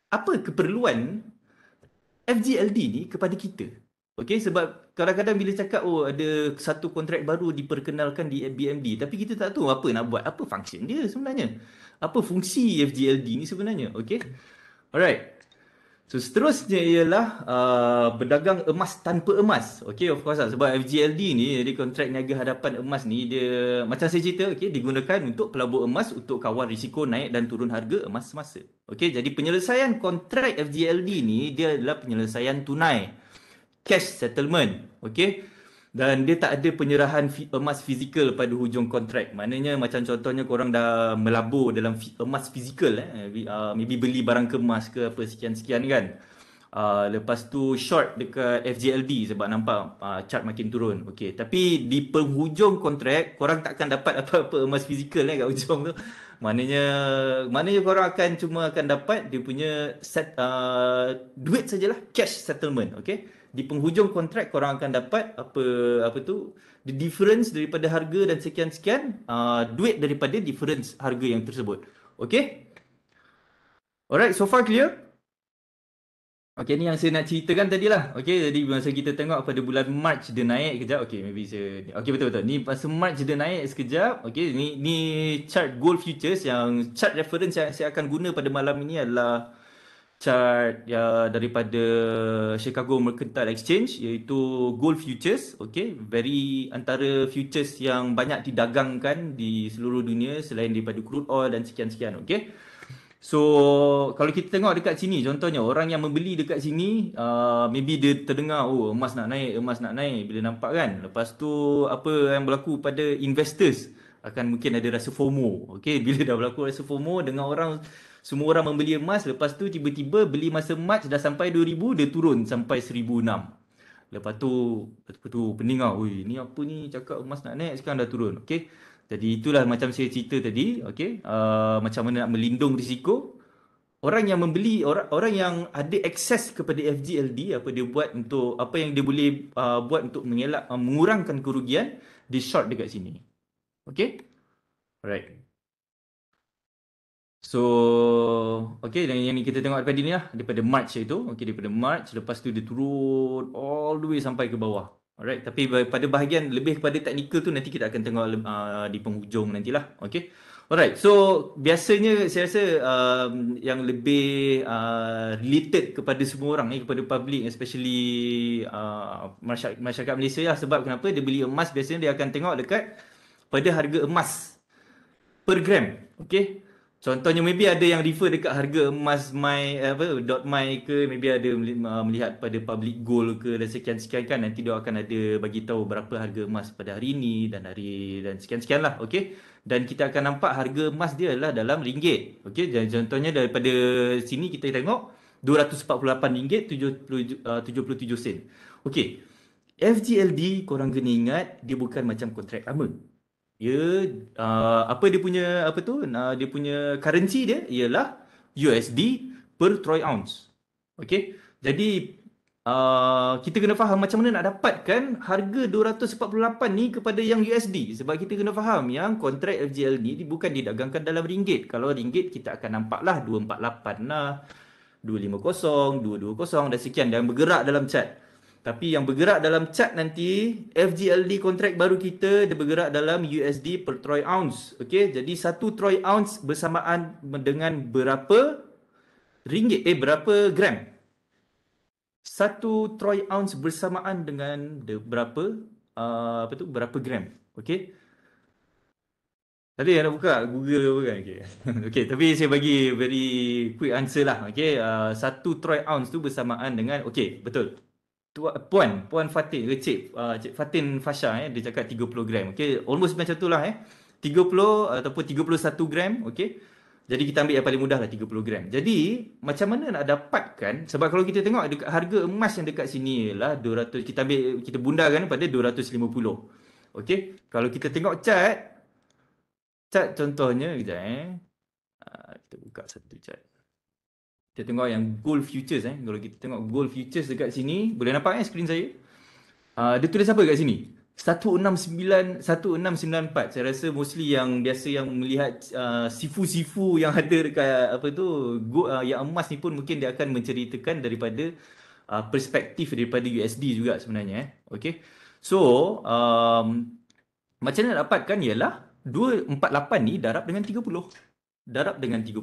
apa keperluan FGLD ni kepada kita. Okey sebab kadang-kadang bila cakap oh ada satu kontrak baru diperkenalkan di BMD tapi kita tak tahu apa nak buat, apa function dia sebenarnya. Apa fungsi FGLD ni sebenarnya. Okey. Alright. So seterusnya ialah uh, berdagang emas tanpa emas. Okay of course lah. sebab FGLD ni jadi kontrak niaga hadapan emas ni dia macam saya cerita okay, digunakan untuk pelabur emas untuk kawal risiko naik dan turun harga emas semasa. Okay jadi penyelesaian kontrak FGLD ni dia adalah penyelesaian tunai. Cash settlement. Okay dan dia tak ada penyerahan emas fizikal pada hujung kontrak. Maknanya macam contohnya korang dah melabur dalam emas fizikal eh uh, maybe beli barang kemas ke apa sekian-sekian kan. Uh, lepas tu short dekat FJLD sebab nampak uh, chart makin turun. Okay. tapi di penghujung kontrak korang takkan dapat [laughs] apa-apa emas fizikal eh kat hujung tu. Maknanya maknanya korang akan cuma akan dapat dia punya set uh, duit sajalah, cash settlement, Okay di penghujung kontrak korang akan dapat apa apa tu the difference daripada harga dan sekian-sekian uh, duit daripada difference harga yang tersebut. Okay? Alright, so far clear? Okay, ni yang saya nak ceritakan tadi lah. Okay, jadi masa kita tengok pada bulan March dia naik kejap. Okay, maybe saya... Okay, betul-betul. Ni masa March dia naik sekejap. Okay, ni, ni chart gold futures yang chart reference yang saya akan guna pada malam ini adalah chart ya daripada Chicago Mercantile Exchange iaitu gold futures okey very antara futures yang banyak didagangkan di seluruh dunia selain daripada crude oil dan sekian-sekian okey so kalau kita tengok dekat sini contohnya orang yang membeli dekat sini uh, maybe dia terdengar oh emas nak naik emas nak naik bila nampak kan lepas tu apa yang berlaku pada investors akan mungkin ada rasa FOMO okey [laughs] bila dah berlaku rasa FOMO dengan orang semua orang membeli emas lepas tu tiba-tiba beli masa March dah sampai 2000 dia turun sampai 1006 lepas tu lepas tu pening ah oi ni apa ni cakap emas nak naik sekarang dah turun Okay. jadi itulah macam saya cerita tadi Okay. uh, ah, macam mana nak melindung risiko orang yang membeli orang orang yang ada akses kepada FGLD apa dia buat untuk apa yang dia boleh uh, buat untuk mengelak uh, mengurangkan kerugian di short dekat sini Okay. alright So okay dan yang kita tengok tadi ni lah daripada March itu okay daripada March lepas tu dia turun all the way sampai ke bawah alright tapi pada bahagian lebih kepada teknikal tu nanti kita akan tengok uh, di penghujung nantilah okay alright so biasanya saya rasa um, yang lebih uh, related kepada semua orang ni kepada public especially uh, masyarakat, masyarakat Malaysia lah sebab kenapa dia beli emas biasanya dia akan tengok dekat pada harga emas per gram okay Contohnya maybe ada yang refer dekat harga emas my apa dot my ke maybe ada melihat pada public gold ke dan sekian-sekian kan nanti dia akan ada bagi tahu berapa harga emas pada hari ini dan hari dan sekian-sekian lah okey dan kita akan nampak harga emas dia adalah dalam ringgit okey dan contohnya daripada sini kita tengok 248 ringgit 77 77 eh, sen okey FGLD korang kena ingat dia bukan macam kontrak lama ya uh, apa dia punya apa tu uh, dia punya currency dia ialah USD per troy ounce okey jadi uh, kita kena faham macam mana nak dapatkan harga 248 ni kepada yang USD sebab kita kena faham yang kontrak FGL ni bukan didagangkan dalam ringgit kalau ringgit kita akan nampaklah 248 lah 250 220 dan sekian dan bergerak dalam chart tapi yang bergerak dalam chat nanti, FGLD kontrak baru kita dia bergerak dalam USD per troy ounce. Okey, jadi satu troy ounce bersamaan dengan berapa ringgit eh berapa gram? Satu troy ounce bersamaan dengan berapa uh, apa tu berapa gram? Okey. Tadi yang nak buka Google apa kan? Okay. [laughs] okay, tapi saya bagi very quick answer lah. Okay, uh, satu troy ounce tu bersamaan dengan, okay, betul. Puan, Puan Fatin ke Cik, uh, Cik Fatin Fasha eh, dia cakap 30 gram. Okay, almost macam tu lah, eh. 30 ataupun 31 gram, okay. Jadi kita ambil yang paling mudah lah 30 gram. Jadi macam mana nak dapatkan? Sebab kalau kita tengok dekat harga emas yang dekat sini lah, 200 kita ambil kita bundarkan pada 250. Okey. Kalau kita tengok chart chart contohnya kejap eh. Ah, kita buka satu chart. Kita tengok yang gold futures eh. Kalau kita tengok gold futures dekat sini, boleh nampak kan eh, screen saya? Uh, dia tulis apa dekat sini? 169 1694. Saya rasa mostly yang biasa yang melihat uh, sifu-sifu yang ada dekat apa tu, gold uh, ah, yang emas ni pun mungkin dia akan menceritakan daripada uh, perspektif daripada USD juga sebenarnya eh. Okay. So, um, macam mana nak dapatkan ialah 248 ni darab dengan 30. Darab dengan 30.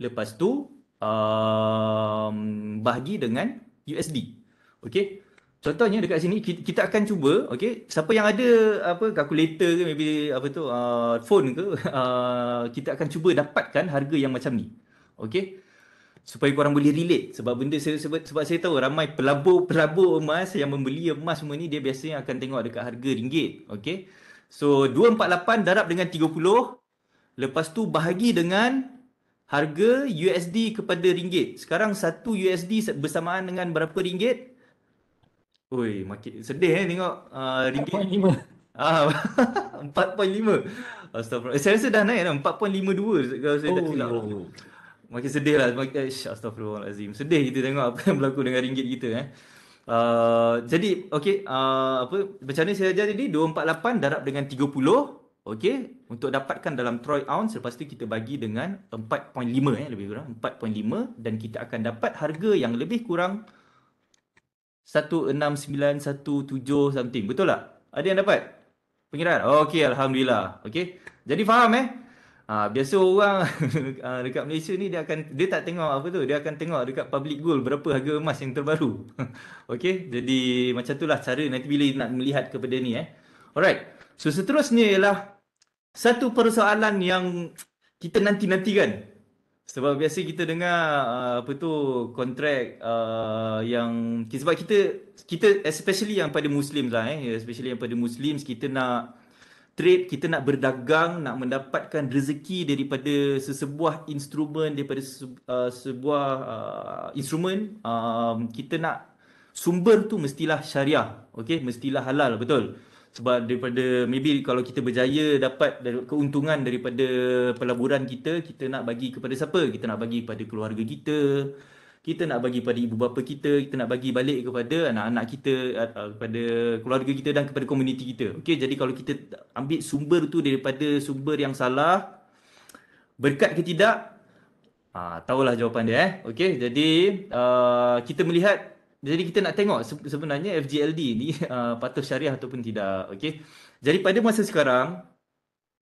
Lepas tu um, bahagi dengan USD. Okey. Contohnya dekat sini kita akan cuba okey siapa yang ada apa kalkulator ke maybe apa tu uh, phone ke [laughs] uh, kita akan cuba dapatkan harga yang macam ni. Okey. Supaya korang boleh relate sebab benda saya sebab, sebab saya tahu ramai pelabur-pelabur emas yang membeli emas semua ni dia biasanya akan tengok dekat harga ringgit. Okey. So 248 darab dengan 30 lepas tu bahagi dengan harga USD kepada ringgit. Sekarang satu USD bersamaan dengan berapa ringgit? Ui, makin sedih eh tengok uh, ringgit. 4.5. Ah, 4.5. [laughs] Astagfirullah. Eh, saya rasa dah naik dah 4.52 kalau saya oh, tak silap. Oh, oh, Makin sedih lah. Makin, eh, astagfirullahalazim. Sedih kita tengok apa yang berlaku dengan ringgit kita eh. Uh, jadi okey uh, apa macam ni saya ajar tadi 248 darab dengan 30 Okey, untuk dapatkan dalam troy ounce lepas tu kita bagi dengan 4.5 eh lebih kurang 4.5 dan kita akan dapat harga yang lebih kurang 16917 something. Betul tak? Ada yang dapat? Pengiraan. Okey, alhamdulillah. Okey. Jadi faham eh? Ha, biasa orang [laughs] ah, dekat Malaysia ni dia akan dia tak tengok apa tu, dia akan tengok dekat public gold berapa harga emas yang terbaru. [laughs] Okey, jadi macam itulah cara nanti bila nak melihat kepada ni eh. Alright. So seterusnya ialah satu persoalan yang kita nanti-nantikan sebab biasa kita dengar uh, apa tu kontrak uh, yang sebab kita kita especially yang pada muslim lah eh especially yang pada muslim kita nak trade kita nak berdagang nak mendapatkan rezeki daripada sesebuah instrumen daripada se, uh, sebuah uh, instrumen um, kita nak sumber tu mestilah syariah okey mestilah halal betul sebab daripada maybe kalau kita berjaya dapat keuntungan daripada pelaburan kita kita nak bagi kepada siapa kita nak bagi kepada keluarga kita kita nak bagi kepada ibu bapa kita kita nak bagi balik kepada anak-anak kita uh, kepada keluarga kita dan kepada komuniti kita okey jadi kalau kita ambil sumber tu daripada sumber yang salah berkat ke tidak ah tahulah jawapan dia eh okey jadi uh, kita melihat jadi kita nak tengok sebenarnya FGLD ni [laughs] uh, patuh syariah ataupun tidak. Okey. Jadi pada masa sekarang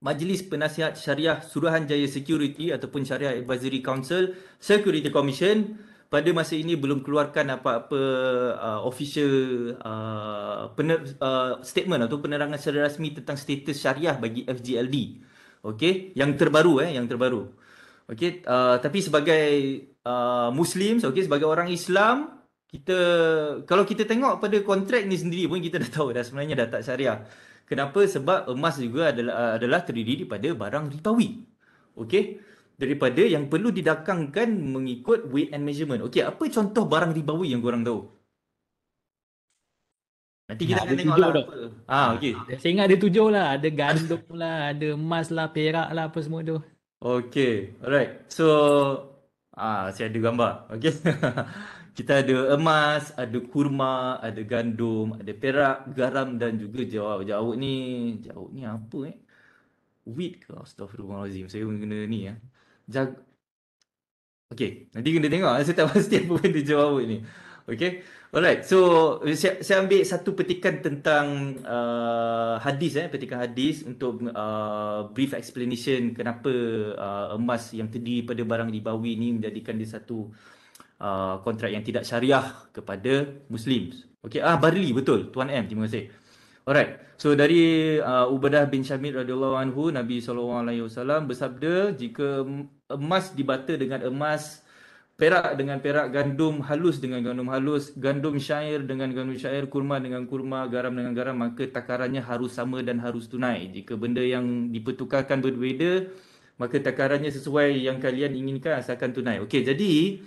Majlis Penasihat Syariah Suruhanjaya Security ataupun Syariah Advisory Council Security Commission pada masa ini belum keluarkan apa-apa uh, official uh, pener- uh, statement atau penerangan secara rasmi tentang status syariah bagi FGLD. Okey, yang terbaru eh, yang terbaru. Okey, uh, tapi sebagai uh, Muslim, okey sebagai orang Islam, kita kalau kita tengok pada kontrak ni sendiri pun kita dah tahu dah sebenarnya dah tak syariah. Kenapa? Sebab emas juga adalah adalah terdiri daripada barang ribawi. Okey? Daripada yang perlu didakangkan mengikut weight and measurement. Okey, apa contoh barang ribawi yang korang tahu? Nanti kita nah, akan tengoklah. lah apa. Ah, okey. Saya ingat ada tujuh lah. Ada gandum lah, ada emas lah, perak lah apa semua tu. Okey, alright. So, ah, saya ada gambar. Okey. [laughs] Kita ada emas, ada kurma, ada gandum, ada perak, garam dan juga jawab. Jawab ni, jawab ni apa eh? Wheat ke? Astaghfirullahaladzim. Saya guna kena ni ya. Eh. Jag... Okay, nanti kena tengok. [laughs] Saya tak pasti apa benda jawab ni. Okay, alright. So, saya, saya ambil satu petikan tentang uh, hadis eh. Petikan hadis untuk uh, brief explanation kenapa uh, emas yang terdiri pada barang ribawi ni menjadikan dia satu... Uh, kontrak yang tidak syariah kepada muslim. Okey ah barili betul tuan M terima kasih. Alright. So dari uh, Ubadah bin Shamit radhiyallahu anhu Nabi sallallahu alaihi wasallam bersabda jika emas dibata dengan emas Perak dengan perak, gandum halus dengan gandum halus, gandum syair dengan gandum syair, kurma dengan kurma, garam dengan garam, maka takarannya harus sama dan harus tunai. Jika benda yang dipertukarkan berbeza, maka takarannya sesuai yang kalian inginkan asalkan tunai. Okey, jadi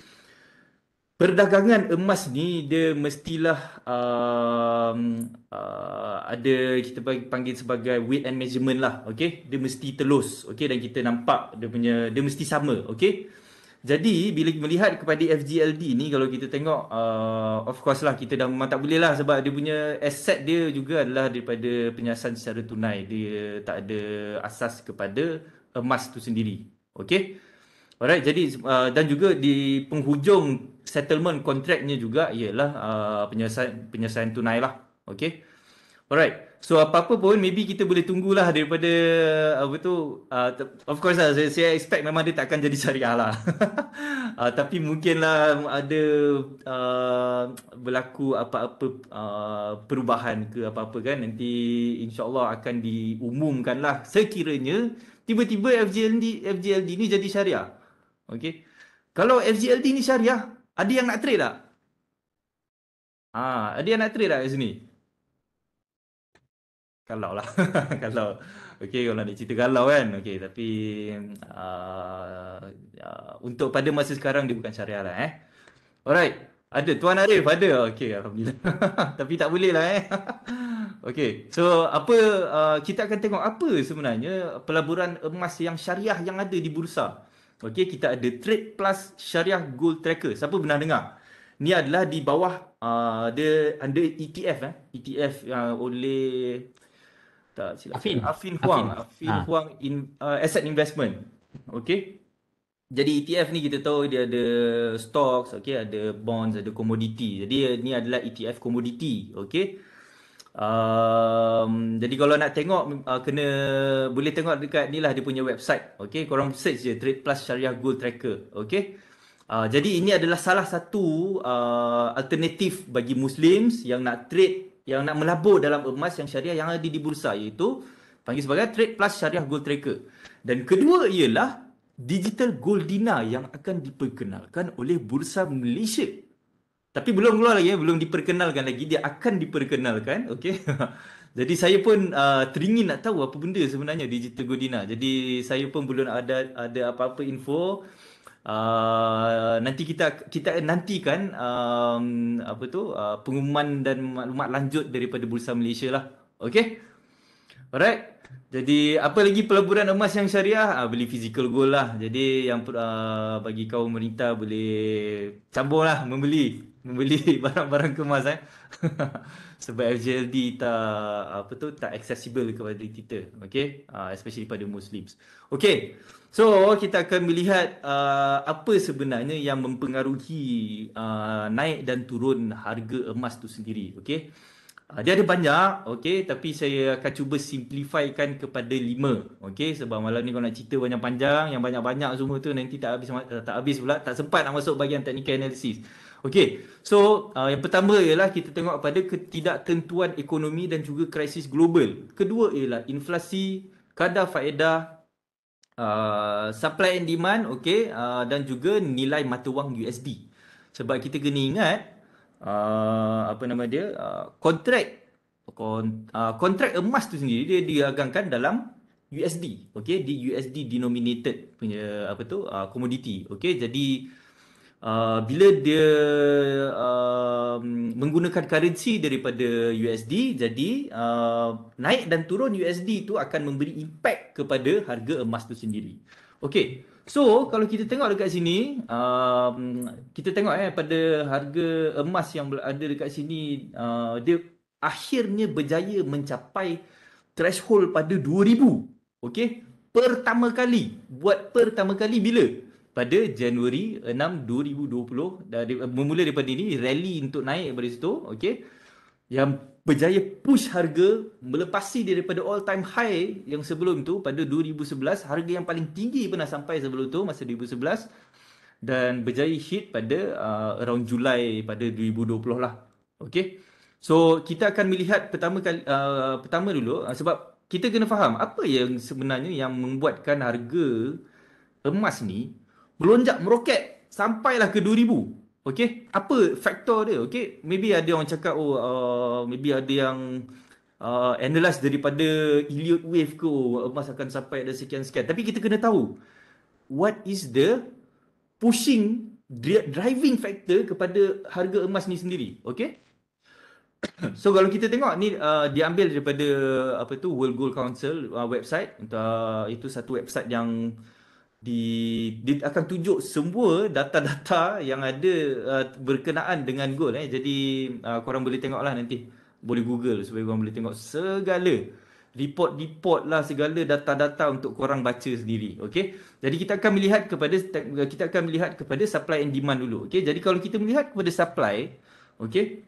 Perdagangan emas ni dia mestilah um, uh, ada kita panggil sebagai weight and measurement lah okay? Dia mesti telus okay? dan kita nampak dia punya dia mesti sama okay? Jadi bila melihat kepada FGLD ni kalau kita tengok uh, of course lah kita dah memang tak boleh lah sebab dia punya asset dia juga adalah daripada penyiasan secara tunai. Dia tak ada asas kepada emas tu sendiri. Okay. Alright, jadi uh, dan juga di penghujung settlement kontraknya juga ialah uh, penyelesaian penyelesaian tunai lah. Okay. Alright. So apa-apa pun maybe kita boleh tunggulah daripada uh, apa tu uh, of course lah, saya, saya expect memang dia tak akan jadi syariah lah. [laughs] uh, tapi mungkinlah ada uh, berlaku apa-apa uh, perubahan ke apa-apa kan nanti insyaallah akan diumumkan lah sekiranya tiba-tiba FGLD FGLD ni jadi syariah. Okey. Kalau FGLD ni syariah, ada yang nak trade tak? Ha, ada yang nak trade tak kat sini? Kalau lah. [laughs] kalau. Okey, kalau nak cerita kalau kan. Okey, tapi uh, uh, untuk pada masa sekarang dia bukan syariah lah eh. Alright. Ada Tuan Arif ada. Okey, alhamdulillah. [laughs] tapi tak boleh lah eh. [laughs] Okey. So, apa uh, kita akan tengok apa sebenarnya pelaburan emas yang syariah yang ada di bursa. Okey, kita ada Trade Plus Syariah Gold Tracker. Siapa pernah dengar? Ni adalah di bawah ada uh, under ETF eh. ETF yang uh, oleh tak silap. Afin. Afin Huang. Afin, Afin ha. Huang in, uh, Asset Investment. Okey. Jadi ETF ni kita tahu dia ada stocks, okey, ada bonds, ada commodity. Jadi eh, ni adalah ETF commodity, okey. Um, jadi kalau nak tengok uh, kena boleh tengok dekat ni lah dia punya website. Okay, korang search je Trade Plus Syariah Gold Tracker. Okay. Uh, ah, jadi ini adalah salah satu uh, alternatif bagi Muslims yang nak trade, yang nak melabur dalam emas yang syariah yang ada di bursa iaitu panggil sebagai Trade Plus Syariah Gold Tracker. Dan kedua ialah Digital Goldina yang akan diperkenalkan oleh Bursa Malaysia tapi belum keluar lagi ya. belum diperkenalkan lagi dia akan diperkenalkan okey [laughs] jadi saya pun uh, teringin nak tahu apa benda sebenarnya digital godina jadi saya pun belum ada ada apa-apa info uh, nanti kita kita nantikan um, apa tu uh, pengumuman dan maklumat lanjut daripada Bursa Malaysia lah okey alright jadi apa lagi pelaburan emas yang syariah? Ah, beli physical gold lah. Jadi yang uh, bagi kaum pemerintah boleh cabut lah membeli membeli [laughs] barang-barang kemas eh. [laughs] sebab FGLD tak apa tu tak accessible kepada kita. Okay. Uh, especially pada Muslims. Okay. So kita akan melihat uh, apa sebenarnya yang mempengaruhi uh, naik dan turun harga emas tu sendiri. Okay. Uh, dia ada banyak. Okay. Tapi saya akan cuba simplifikan kepada lima. Okay. Sebab malam ni kalau nak cerita banyak panjang yang banyak-banyak semua tu nanti tak habis tak habis pula. Tak sempat nak masuk bagian technical analisis. Okey. So, uh, yang pertama ialah kita tengok pada ketidaktentuan ekonomi dan juga krisis global. Kedua ialah inflasi, kadar faedah, uh, supply and demand, okey, uh, dan juga nilai mata wang USD. Sebab kita kena ingat uh, apa nama dia? Uh, kontrak uh, kontrak uh, emas tu sendiri dia diagangkan dalam USD. Okey, di USD denominated punya apa tu? Uh, commodity. Okey, jadi Uh, bila dia uh, menggunakan currency daripada USD jadi uh, naik dan turun USD itu akan memberi impak kepada harga emas itu sendiri. Okey. So kalau kita tengok dekat sini um, kita tengok eh pada harga emas yang ada dekat sini uh, dia akhirnya berjaya mencapai threshold pada 2000. Okey. Pertama kali buat pertama kali bila? pada Januari 6 2020 dari bermula daripada ini rally untuk naik dari situ okey yang berjaya push harga melepasi daripada all time high yang sebelum tu pada 2011 harga yang paling tinggi pernah sampai sebelum tu masa 2011 dan berjaya hit pada uh, around Julai pada 2020 lah okey so kita akan melihat pertama kali uh, pertama dulu uh, sebab kita kena faham apa yang sebenarnya yang membuatkan harga emas ni melonjak meroket sampailah ke 2000 okey apa faktor dia okey maybe ada orang cakap oh uh, maybe ada yang uh, analyze daripada Elliott wave ke oh, emas akan sampai ada sekian sekian tapi kita kena tahu what is the pushing driving factor kepada harga emas ni sendiri okey [coughs] So kalau kita tengok ni uh, diambil daripada apa tu World Gold Council uh, website uh, itu satu website yang di dia akan tunjuk semua data-data yang ada uh, berkenaan dengan gol eh. Jadi uh, korang boleh tengoklah nanti. Boleh Google supaya korang boleh tengok segala report-report lah segala data-data untuk korang baca sendiri. Okey. Jadi kita akan melihat kepada kita akan melihat kepada supply and demand dulu. Okey. Jadi kalau kita melihat kepada supply, okey.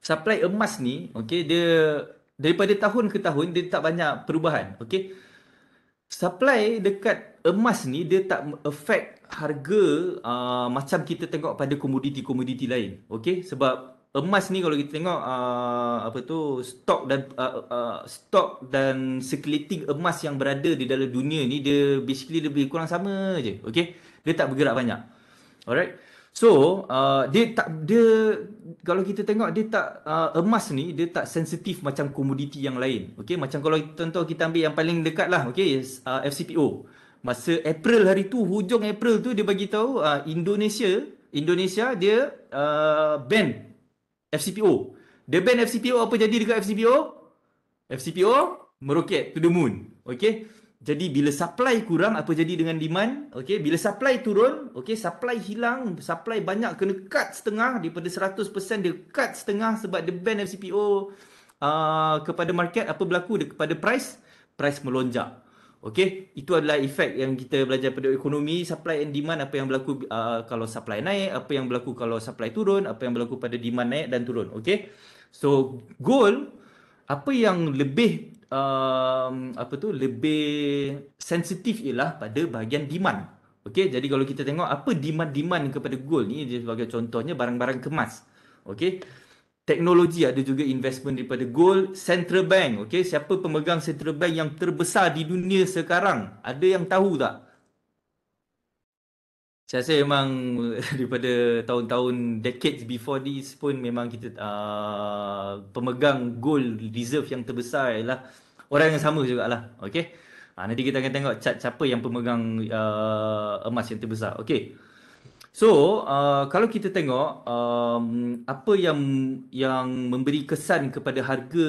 Supply emas ni, okey, dia daripada tahun ke tahun dia tak banyak perubahan. Okey supply dekat emas ni dia tak affect harga uh, macam kita tengok pada komoditi-komoditi lain okey sebab emas ni kalau kita tengok uh, apa tu stok dan uh, uh, stok dan circulating emas yang berada di dalam dunia ni dia basically lebih kurang sama aje, okey dia tak bergerak banyak alright So, uh, dia tak dia kalau kita tengok dia tak uh, emas ni dia tak sensitif macam komoditi yang lain. Okey, macam kalau contoh kita ambil yang paling dekat lah, okey, uh, FCPO. Masa April hari tu, hujung April tu dia bagi tahu uh, Indonesia, Indonesia dia uh, ban FCPO. Dia ban FCPO apa jadi dekat FCPO? FCPO meroket to the moon. Okey. Jadi bila supply kurang apa jadi dengan demand? Okey, bila supply turun, okey, supply hilang, supply banyak kena cut setengah daripada 100% dia cut setengah sebab the ban FCPO uh, kepada market apa berlaku dia kepada price? Price melonjak. Okey, itu adalah efek yang kita belajar pada ekonomi, supply and demand apa yang berlaku uh, kalau supply naik, apa yang berlaku kalau supply turun, apa yang berlaku pada demand naik dan turun, okey. So, goal apa yang lebih um, apa tu lebih sensitif ialah pada bahagian demand. Okey, jadi kalau kita tengok apa demand-demand kepada gold ni dia sebagai contohnya barang-barang kemas. Okey. Teknologi ada juga investment daripada gold, central bank. Okey, siapa pemegang central bank yang terbesar di dunia sekarang? Ada yang tahu tak? Saya rasa memang [laughs] daripada tahun-tahun decades before this pun memang kita uh, pemegang gold reserve yang terbesar ialah orang yang sama juga lah, Okay. Uh, nanti kita akan tengok cat siapa yang pemegang uh, emas yang terbesar. Okay. So, uh, kalau kita tengok um, apa yang yang memberi kesan kepada harga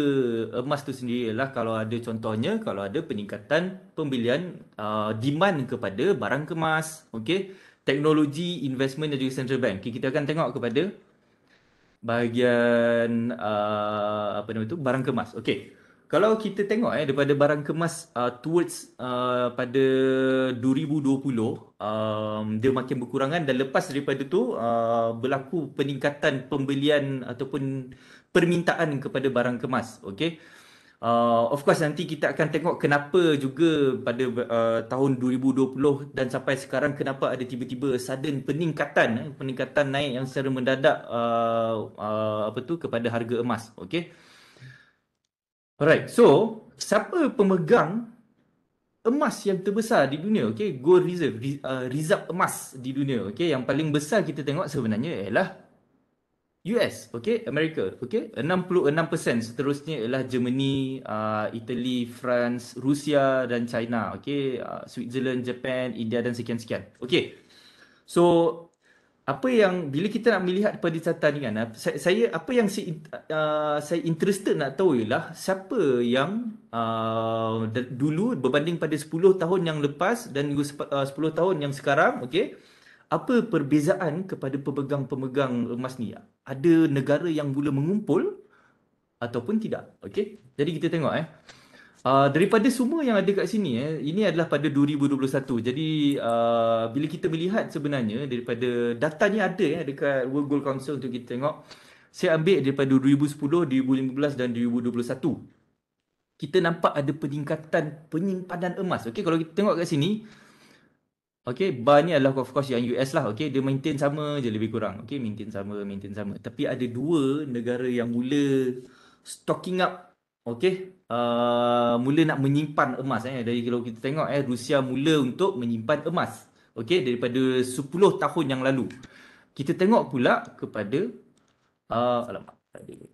emas tu sendiri ialah kalau ada contohnya, kalau ada peningkatan pembelian uh, demand kepada barang kemas. Okay teknologi investment dan juga central bank. Okay, kita akan tengok kepada bahagian uh, apa nama tu barang kemas. Okey. Kalau kita tengok eh daripada barang kemas uh, towards uh, pada 2020 um, dia makin berkurangan dan lepas daripada tu uh, berlaku peningkatan pembelian ataupun permintaan kepada barang kemas. Okey. Uh, of course nanti kita akan tengok kenapa juga pada uh, tahun 2020 dan sampai sekarang kenapa ada tiba-tiba sudden peningkatan eh, peningkatan naik yang secara mendadak uh, uh, apa tu kepada harga emas okey alright so siapa pemegang emas yang terbesar di dunia okey gold reserve uh, reserve emas di dunia okey yang paling besar kita tengok sebenarnya ialah US, okay, America, okay, 66% seterusnya ialah Germany, uh, Italy, France, Rusia dan China, okay, uh, Switzerland, Japan, India dan sekian-sekian. Okay, so apa yang bila kita nak melihat pada catatan ni kan, saya, saya apa yang saya, uh, saya interested nak tahu ialah siapa yang uh, dulu berbanding pada 10 tahun yang lepas dan 10 uh, tahun yang sekarang, okay, apa perbezaan kepada pemegang-pemegang emas ni? Ada negara yang mula mengumpul ataupun tidak? Okey. Jadi kita tengok eh. Uh, daripada semua yang ada kat sini eh, ini adalah pada 2021. Jadi uh, bila kita melihat sebenarnya daripada data ni ada eh dekat World Gold Council untuk kita tengok. Saya ambil daripada 2010, 2015 dan 2021. Kita nampak ada peningkatan penyimpanan emas. Okey, kalau kita tengok kat sini, Okay, bar ni adalah of course yang US lah. Okay, dia maintain sama je lebih kurang. Okay, maintain sama, maintain sama. Tapi ada dua negara yang mula stocking up. Okay, uh, mula nak menyimpan emas. Eh. Dari kalau kita tengok, eh, Rusia mula untuk menyimpan emas. Okay, daripada 10 tahun yang lalu. Kita tengok pula kepada... Uh, alamak, tadi.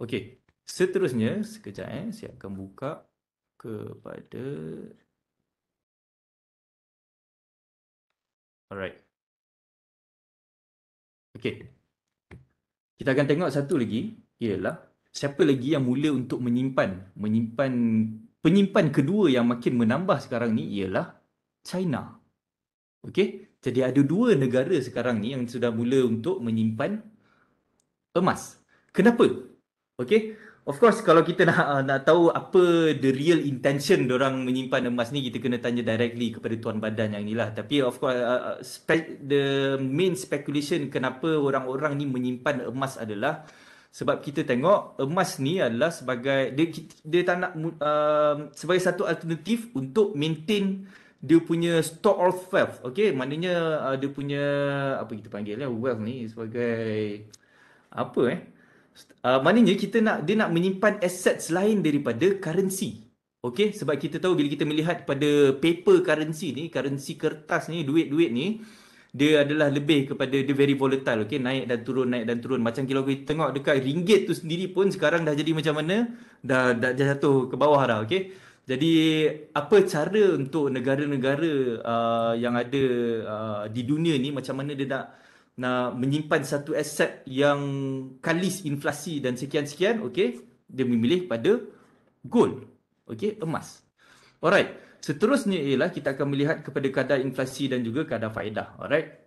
Okay, seterusnya, sekejap eh, saya akan buka kepada Alright. Okay. Kita akan tengok satu lagi ialah siapa lagi yang mula untuk menyimpan menyimpan penyimpan kedua yang makin menambah sekarang ni ialah China. Okay, jadi ada dua negara sekarang ni yang sudah mula untuk menyimpan emas. Kenapa? Okay? Of course kalau kita nak uh, nak tahu apa the real intention orang menyimpan emas ni kita kena tanya directly kepada tuan badan yang inilah tapi of course uh, uh the main speculation kenapa orang-orang ni menyimpan emas adalah sebab kita tengok emas ni adalah sebagai dia dia tak nak uh, sebagai satu alternatif untuk maintain dia punya store of wealth Okay, maknanya uh, dia punya apa kita panggilnya wealth ni sebagai apa eh Uh, maknanya kita nak dia nak menyimpan aset selain daripada currency. Okey, sebab kita tahu bila kita melihat pada paper currency ni, currency kertas ni, duit-duit ni, dia adalah lebih kepada dia very volatile, okey, naik dan turun, naik dan turun. Macam kalau kita tengok dekat ringgit tu sendiri pun sekarang dah jadi macam mana? Dah dah, jatuh ke bawah dah, okey. Jadi apa cara untuk negara-negara uh, yang ada uh, di dunia ni macam mana dia nak nak menyimpan satu aset yang kalis inflasi dan sekian-sekian, okey, dia memilih pada gold. Okey, emas. Alright. Seterusnya ialah kita akan melihat kepada kadar inflasi dan juga kadar faedah. Alright.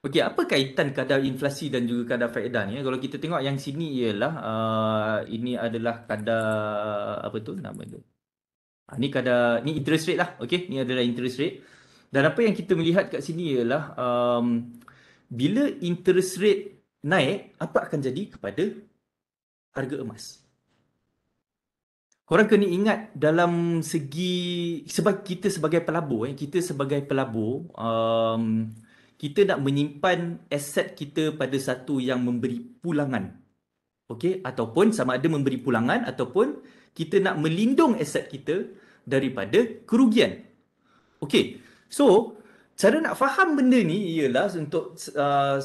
Okey, apa kaitan kadar inflasi dan juga kadar faedah ni? Kalau kita tengok yang sini ialah uh, ini adalah kadar apa tu nama tu? Ah, ni kadar ni interest rate lah. Okey, ni adalah interest rate. Dan apa yang kita melihat kat sini ialah um, bila interest rate naik, apa akan jadi kepada harga emas? Korang kena ingat dalam segi sebab kita sebagai pelabur, eh, kita sebagai pelabur, um, kita nak menyimpan aset kita pada satu yang memberi pulangan. Okey, ataupun sama ada memberi pulangan ataupun kita nak melindung aset kita daripada kerugian. Okey. So, cara nak faham benda ni ialah untuk uh,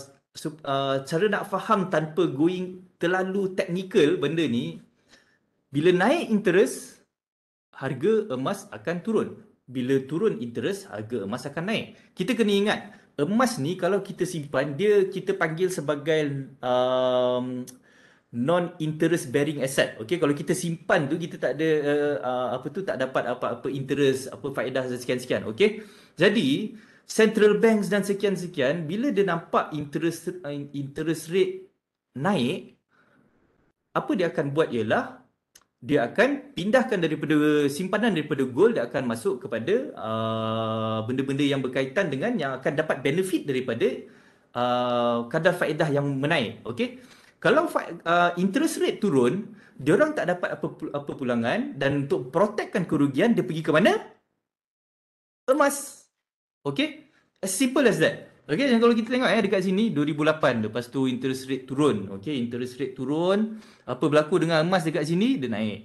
uh, cara nak faham tanpa going terlalu technical benda ni bila naik interest harga emas akan turun bila turun interest harga emas akan naik kita kena ingat emas ni kalau kita simpan dia kita panggil sebagai um, non interest bearing asset okey kalau kita simpan tu kita tak ada uh, uh, apa tu tak dapat apa-apa interest apa faedah dan sekian-sekian okey jadi central banks dan sekian-sekian bila dia nampak interest eh, interest rate naik apa dia akan buat ialah dia akan pindahkan daripada simpanan daripada gold dia akan masuk kepada uh, benda-benda yang berkaitan dengan yang akan dapat benefit daripada uh, kadar faedah yang menaik okey kalau uh, interest rate turun dia orang tak dapat apa apa pulangan dan untuk protectkan kerugian dia pergi ke mana emas Okay? As simple as that. Okay, dan kalau kita tengok eh dekat sini 2008 lepas tu interest rate turun. Okay, interest rate turun. Apa berlaku dengan emas dekat sini? Dia naik.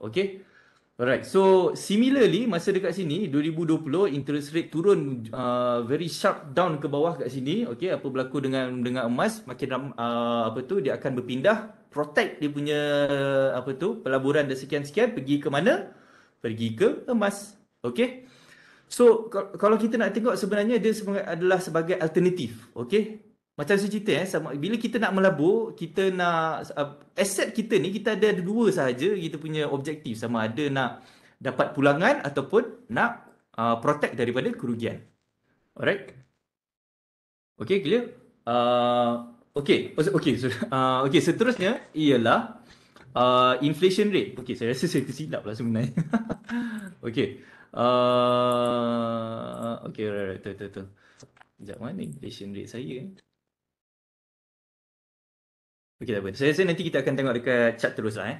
Okay? Alright, so similarly masa dekat sini 2020 interest rate turun uh, very sharp down ke bawah dekat sini. Okay, apa berlaku dengan dengan emas? Makin uh, apa tu dia akan berpindah protect dia punya apa tu pelaburan dan sekian-sekian pergi ke mana? Pergi ke emas. Okay? So kalau kita nak tengok sebenarnya dia sebenarnya adalah sebagai alternatif. Okay? Macam saya cerita eh, sama, bila kita nak melabur, kita nak, uh, aset kita ni kita ada, ada dua sahaja kita punya objektif. Sama ada nak dapat pulangan ataupun nak uh, protect daripada kerugian. Alright? Okay, clear? Uh, okay, okay, oh, so, [laughs] uh, okay, seterusnya ialah uh, inflation rate. Okay, saya rasa saya tersilap lah sebenarnya. [laughs] okay, Uh, okay, right, right. tu. tuh, tuh. Sekejap mana inflation rate saya ni? Eh? Okay, tak apa. Saya rasa nanti kita akan tengok dekat chat terus lah eh.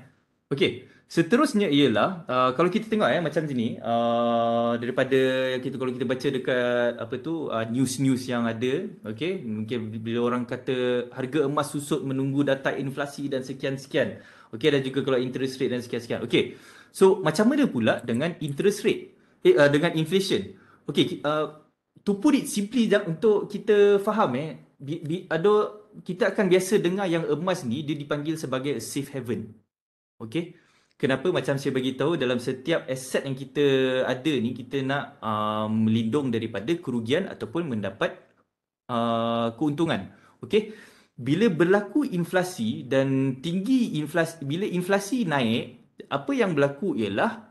Okay, seterusnya ialah uh, kalau kita tengok eh macam sini uh, daripada kita kalau kita baca dekat apa tu uh, news-news yang ada okay mungkin bila orang kata harga emas susut menunggu data inflasi dan sekian-sekian okay dan juga kalau interest rate dan sekian-sekian okay so macam mana pula dengan interest rate eh, uh, dengan inflation. Okay, uh, to put it simply jang, untuk kita faham eh, bi, bi, ada kita akan biasa dengar yang emas ni dia dipanggil sebagai a safe haven. Okay, kenapa macam saya bagi tahu dalam setiap aset yang kita ada ni kita nak um, melindung daripada kerugian ataupun mendapat uh, keuntungan. Okay, bila berlaku inflasi dan tinggi inflasi, bila inflasi naik, apa yang berlaku ialah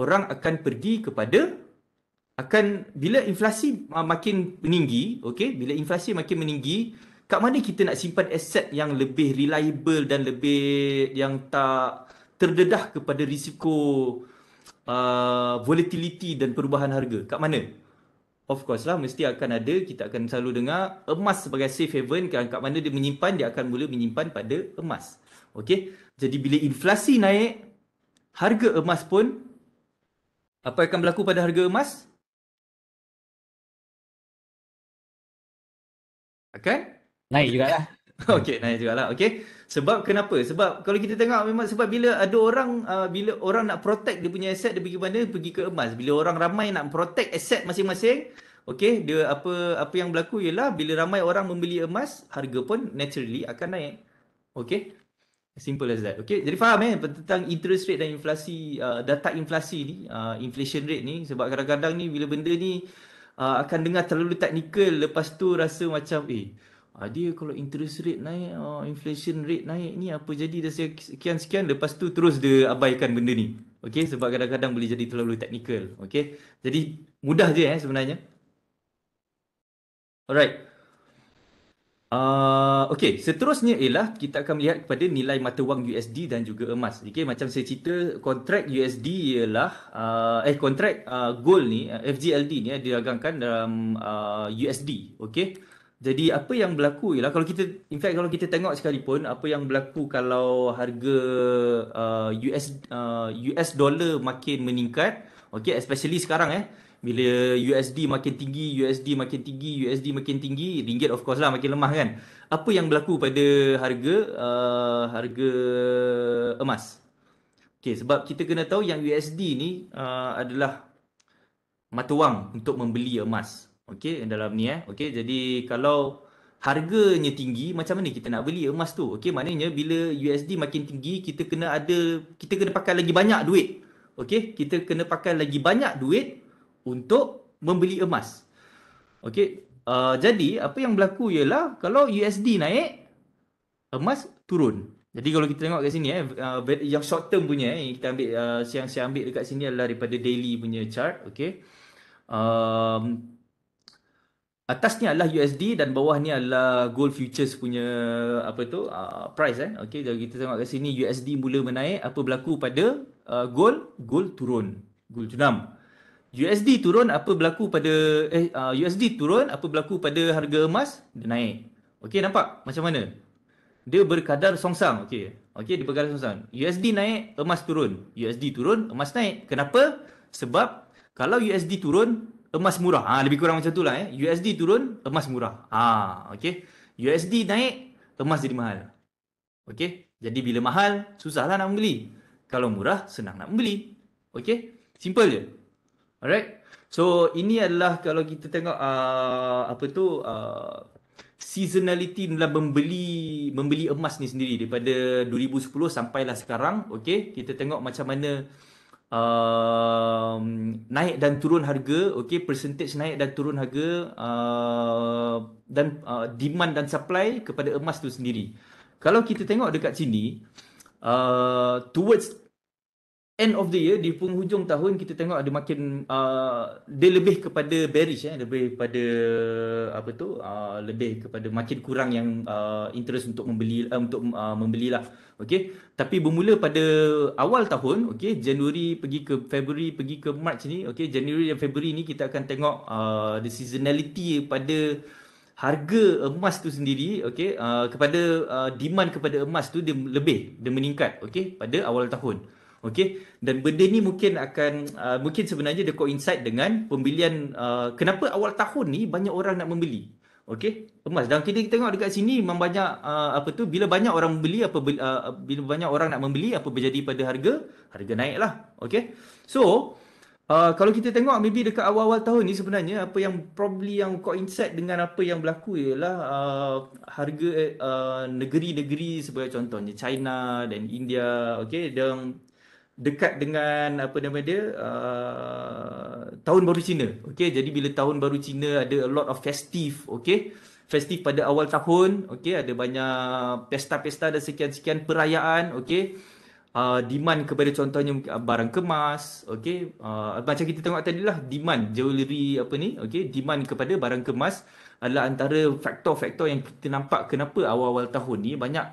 orang akan pergi kepada akan bila inflasi makin meninggi, okey, bila inflasi makin meninggi, kat mana kita nak simpan aset yang lebih reliable dan lebih yang tak terdedah kepada risiko uh, volatility dan perubahan harga? Kat mana? Of course lah, mesti akan ada, kita akan selalu dengar emas sebagai safe haven, kan? kat mana dia menyimpan, dia akan mula menyimpan pada emas. Okey, jadi bila inflasi naik, harga emas pun apa yang akan berlaku pada harga emas? Akan? Naik juga lah. [laughs] Okey, naik juga lah. Okey. Sebab kenapa? Sebab kalau kita tengok memang sebab bila ada orang uh, bila orang nak protect dia punya aset dia pergi mana? Pergi ke emas. Bila orang ramai nak protect aset masing-masing, okey, dia apa apa yang berlaku ialah bila ramai orang membeli emas, harga pun naturally akan naik. Okey. Simple as that. Okay, jadi faham eh tentang interest rate dan inflasi, uh, data inflasi ni, uh, inflation rate ni sebab kadang-kadang ni bila benda ni uh, akan dengar terlalu teknikal lepas tu rasa macam eh uh, dia kalau interest rate naik, uh, inflation rate naik ni apa jadi dah sekian-sekian lepas tu terus dia abaikan benda ni. Okay, sebab kadang-kadang boleh jadi terlalu teknikal. Okay, jadi mudah je eh sebenarnya. Alright. Uh, okay, seterusnya ialah kita akan melihat kepada nilai mata wang USD dan juga emas. Okay, macam saya cerita, kontrak USD ialah, uh, eh kontrak uh, gold ni, uh, FGLD ni uh, diragangkan dalam uh, USD. Okay, jadi apa yang berlaku ialah, kalau kita, in fact kalau kita tengok sekalipun, apa yang berlaku kalau harga uh, US, uh, US dollar makin meningkat, okay, especially sekarang eh, bila USD makin tinggi, USD makin tinggi, USD makin tinggi, ringgit of course lah makin lemah kan. Apa yang berlaku pada harga uh, harga emas? Okay, sebab kita kena tahu yang USD ni uh, adalah mata wang untuk membeli emas. Okay, dalam ni eh. Okay, jadi kalau harganya tinggi, macam mana kita nak beli emas tu? Okay, maknanya bila USD makin tinggi, kita kena ada, kita kena pakai lagi banyak duit. Okay, kita kena pakai lagi banyak duit untuk membeli emas. Okey, uh, jadi apa yang berlaku ialah kalau USD naik, emas turun. Jadi kalau kita tengok kat sini eh uh, yang short term punya eh kita ambil uh, siang-siang ambil dekat sini adalah daripada daily punya chart, okey. Um atas ni adalah USD dan bawah ni adalah gold futures punya apa tu uh, price eh okey kalau kita tengok kat sini USD mula menaik apa berlaku pada uh, gold gold turun gold tunam USD turun apa berlaku pada eh uh, USD turun apa berlaku pada harga emas dia naik. Okey nampak macam mana? Dia berkadar songsang. Okey. Okey dia berkadar songsang. USD naik, emas turun. USD turun, emas naik. Kenapa? Sebab kalau USD turun, emas murah. Ah ha, lebih kurang macam itulah eh. USD turun, emas murah. Ah ha, okey. USD naik, emas jadi mahal. Okey. Jadi bila mahal, susahlah nak beli. Kalau murah, senang nak beli. Okey. Simple je. Alright. So ini adalah kalau kita tengok uh, apa tu uh, seasonality dalam membeli membeli emas ni sendiri daripada 2010 sampailah sekarang. Okay. Kita tengok macam mana uh, naik dan turun harga. Okay. Percentage naik dan turun harga uh, dan uh, demand dan supply kepada emas tu sendiri. Kalau kita tengok dekat sini uh, towards end of the year di penghujung tahun kita tengok ada makin uh, dia lebih kepada bearish eh lebih kepada apa tu uh, lebih kepada makin kurang yang uh, interest untuk membeli uh, untuk uh, membelilah okey tapi bermula pada awal tahun okey Januari pergi ke Februari pergi ke March ni okey Januari dan Februari ni kita akan tengok uh, the seasonality pada harga emas tu sendiri okey uh, kepada uh, demand kepada emas tu dia lebih dia meningkat okey pada awal tahun Okey dan benda ni mungkin akan uh, mungkin sebenarnya dia coincide dengan pembelian uh, kenapa awal tahun ni banyak orang nak membeli. Okey emas dan kita tengok dekat sini memang banyak uh, apa tu bila banyak orang membeli apa uh, bila banyak orang nak membeli apa berjadi pada harga harga naik lah. Okey. So Uh, kalau kita tengok maybe dekat awal-awal tahun ni sebenarnya apa yang probably yang coincide dengan apa yang berlaku ialah uh, harga eh, uh, negeri-negeri sebagai contohnya China dan India okey dan dekat dengan apa nama dia uh, tahun baru Cina okey jadi bila tahun baru Cina ada a lot of festive okey festive pada awal tahun okey ada banyak pesta-pesta dan sekian-sekian perayaan okey uh, demand kepada contohnya uh, barang kemas okey uh, macam kita tengok tadi lah demand jewelry apa ni okey demand kepada barang kemas adalah antara faktor-faktor yang kita nampak kenapa awal-awal tahun ni banyak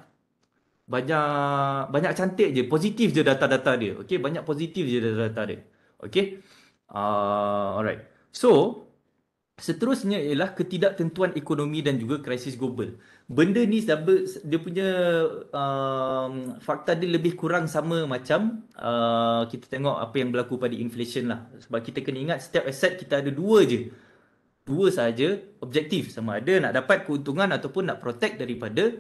banyak banyak cantik je positif je data-data dia okey banyak positif je data-data dia okey uh, alright so seterusnya ialah ketidaktentuan ekonomi dan juga krisis global benda ni double dia punya um, fakta dia lebih kurang sama macam uh, kita tengok apa yang berlaku pada inflation lah sebab kita kena ingat setiap aset kita ada dua je dua saja objektif sama ada nak dapat keuntungan ataupun nak protect daripada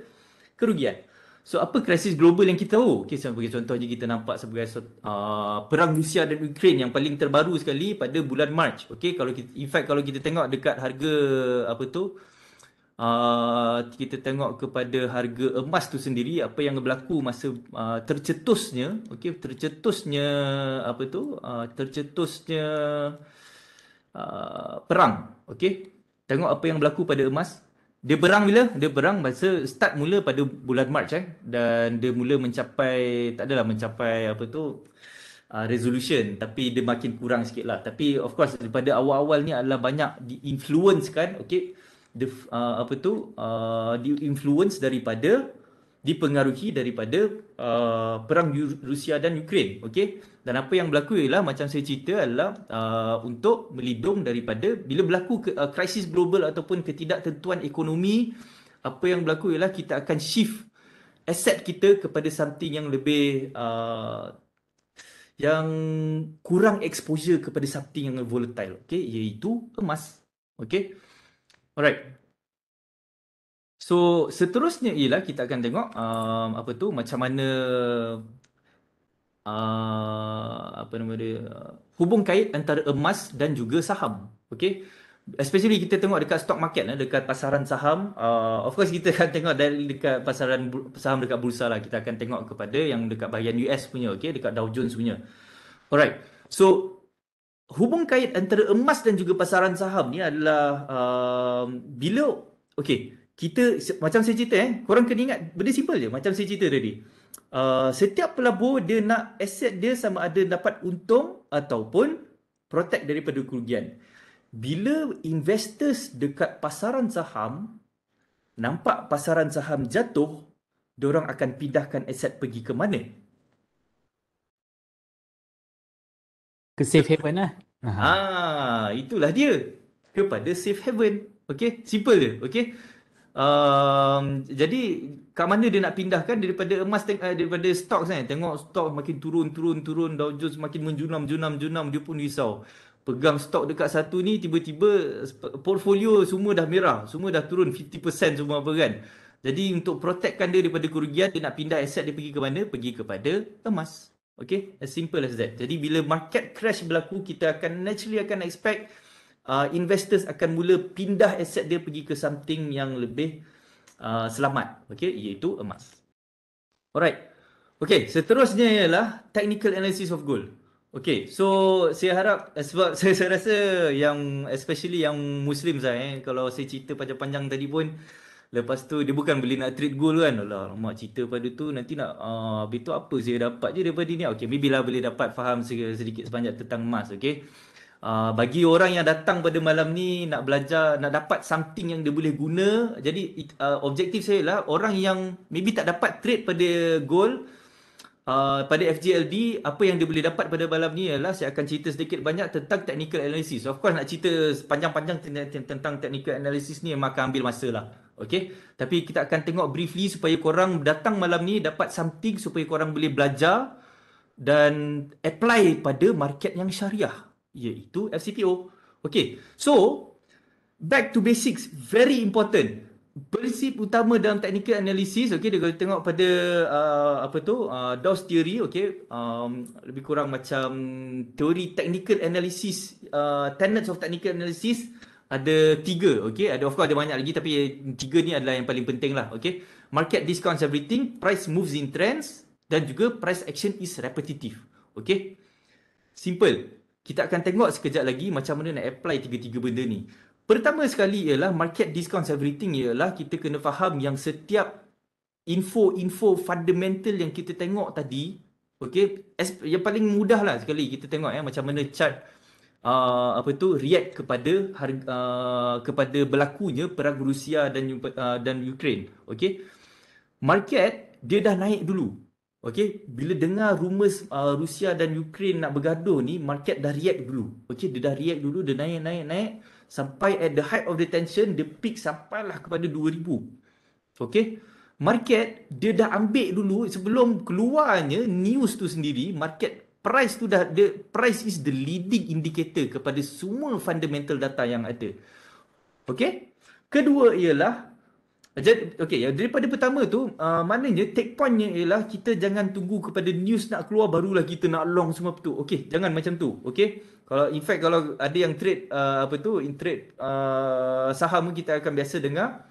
kerugian So apa krisis global yang kita tahu? Okay, sebagai contoh je kita nampak sebagai uh, perang Rusia dan Ukraine yang paling terbaru sekali pada bulan March. Okay, kalau kita, in fact kalau kita tengok dekat harga apa tu, uh, kita tengok kepada harga emas tu sendiri, apa yang berlaku masa uh, tercetusnya, okay, tercetusnya apa tu, uh, tercetusnya uh, perang. Okay, tengok apa yang berlaku pada emas, dia berang bila? Dia berang masa start mula pada bulan Mac eh dan dia mula mencapai tak adalah mencapai apa tu uh, resolution tapi dia makin kurang sikit lah tapi of course daripada awal-awal ni adalah banyak di influence kan okay the uh, apa tu uh, di influence daripada dipengaruhi daripada uh, perang Rusia dan Ukraine okey dan apa yang berlaku ialah macam saya cerita adalah uh, untuk melindung daripada bila berlaku ke, uh, krisis global ataupun ketidaktentuan ekonomi apa yang berlaku ialah kita akan shift aset kita kepada something yang lebih uh, yang kurang exposure kepada something yang volatile okey iaitu emas okey alright So seterusnya ialah kita akan tengok um, apa tu macam mana uh, apa nama dia hubung kait antara emas dan juga saham. Okay. Especially kita tengok dekat stock market lah, dekat pasaran saham. Uh, of course kita akan tengok dari dekat pasaran saham dekat bursa lah. Kita akan tengok kepada yang dekat bahagian US punya, okay, dekat Dow Jones punya. Alright. So hubung kait antara emas dan juga pasaran saham ni adalah uh, bila okay kita macam saya cerita eh korang kena ingat benda simple je macam saya cerita tadi uh, setiap pelabur dia nak aset dia sama ada dapat untung ataupun protect daripada kerugian bila investors dekat pasaran saham nampak pasaran saham jatuh diorang akan pindahkan aset pergi ke mana ke safe haven lah ha, itulah dia kepada safe haven okay simple je okay um, jadi kat mana dia nak pindahkan daripada emas eh, daripada stok kan eh? tengok stok makin turun turun turun Dow Jones makin menjunam junam junam dia pun risau pegang stok dekat satu ni tiba-tiba portfolio semua dah merah semua dah turun 50% semua apa kan jadi untuk protectkan dia daripada kerugian dia nak pindah aset dia pergi ke mana pergi kepada emas Okey, as simple as that jadi bila market crash berlaku kita akan naturally akan expect uh, investors akan mula pindah aset dia pergi ke something yang lebih uh, selamat okay? iaitu emas alright okay. seterusnya ialah technical analysis of gold Okay, so saya harap eh, sebab saya, [laughs] saya rasa yang especially yang muslim saya eh, kalau saya cerita panjang-panjang tadi pun Lepas tu dia bukan beli nak trade gold kan. Alah, mak cerita pada tu nanti nak uh, tu apa saya dapat je daripada ni. Okay, maybe lah boleh dapat faham sedikit sepanjang tentang emas. Okay. Ah, bagi orang yang datang pada malam ni nak belajar nak dapat something yang dia boleh guna jadi uh, objektif saya lah orang yang maybe tak dapat trade pada gold, uh, pada FGLD apa yang dia boleh dapat pada malam ni ialah saya akan cerita sedikit banyak tentang technical analysis of course nak cerita panjang-panjang tentang technical analysis ni memang akan ambil masa lah Okay, tapi kita akan tengok briefly supaya korang datang malam ni dapat something supaya korang boleh belajar dan apply pada market yang syariah iaitu FCPO. Okay, so back to basics, very important. Prinsip utama dalam technical analysis, okay, dia kalau tengok pada uh, apa tu, uh, Dawes theory, okay, um, lebih kurang macam teori technical analysis, uh, tenets of technical analysis, ada tiga, okay, ada of course ada banyak lagi tapi tiga ni adalah yang paling penting lah, okay. Market discounts everything, price moves in trends, dan juga price action is repetitive. Okay. Simple kita akan tengok sekejap lagi macam mana nak apply tiga-tiga benda ni. Pertama sekali ialah market discounts everything ialah kita kena faham yang setiap info-info fundamental yang kita tengok tadi okay, yang paling mudah lah sekali kita tengok eh, macam mana chart Uh, apa tu react kepada uh, kepada berlakunya perang Rusia dan uh, dan Ukraine okey market dia dah naik dulu Okey, bila dengar rumours uh, Rusia dan Ukraine nak bergaduh ni, market dah react dulu. Okey, dia dah react dulu, dia naik naik naik sampai at the height of the tension, the peak sampailah kepada 2000. Okey. Market dia dah ambil dulu sebelum keluarnya news tu sendiri, market price tu dah the price is the leading indicator kepada semua fundamental data yang ada. Okey. Kedua ialah jadi, okay, daripada pertama tu, uh, je take pointnya ialah kita jangan tunggu kepada news nak keluar barulah kita nak long semua tu. Okay, jangan macam tu. Okay, kalau in fact kalau ada yang trade uh, apa tu, in trade uh, saham kita akan biasa dengar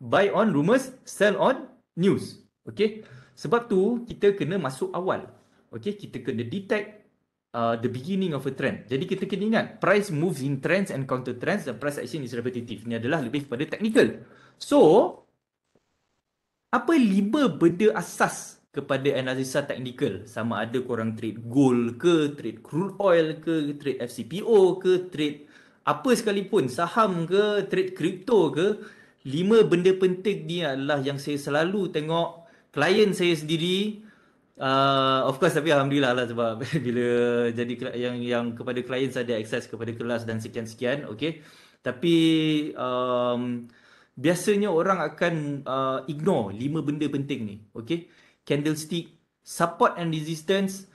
buy on rumors, sell on news. Okay, sebab tu kita kena masuk awal. Okay, kita kena detect uh, the beginning of a trend. Jadi kita kena ingat price moves in trends and counter trends the price action is repetitive. Ini adalah lebih kepada technical. So, apa lima benda asas kepada analisa teknikal sama ada korang trade gold ke trade crude oil ke trade FCPO ke trade apa sekalipun saham ke trade crypto ke lima benda penting ni adalah yang saya selalu tengok klien saya sendiri uh, of course tapi alhamdulillah lah sebab [laughs] bila jadi yang yang kepada klien saya ada akses kepada kelas dan sekian-sekian okey tapi um, biasanya orang akan uh, ignore lima benda penting ni. Okay. Candlestick, support and resistance,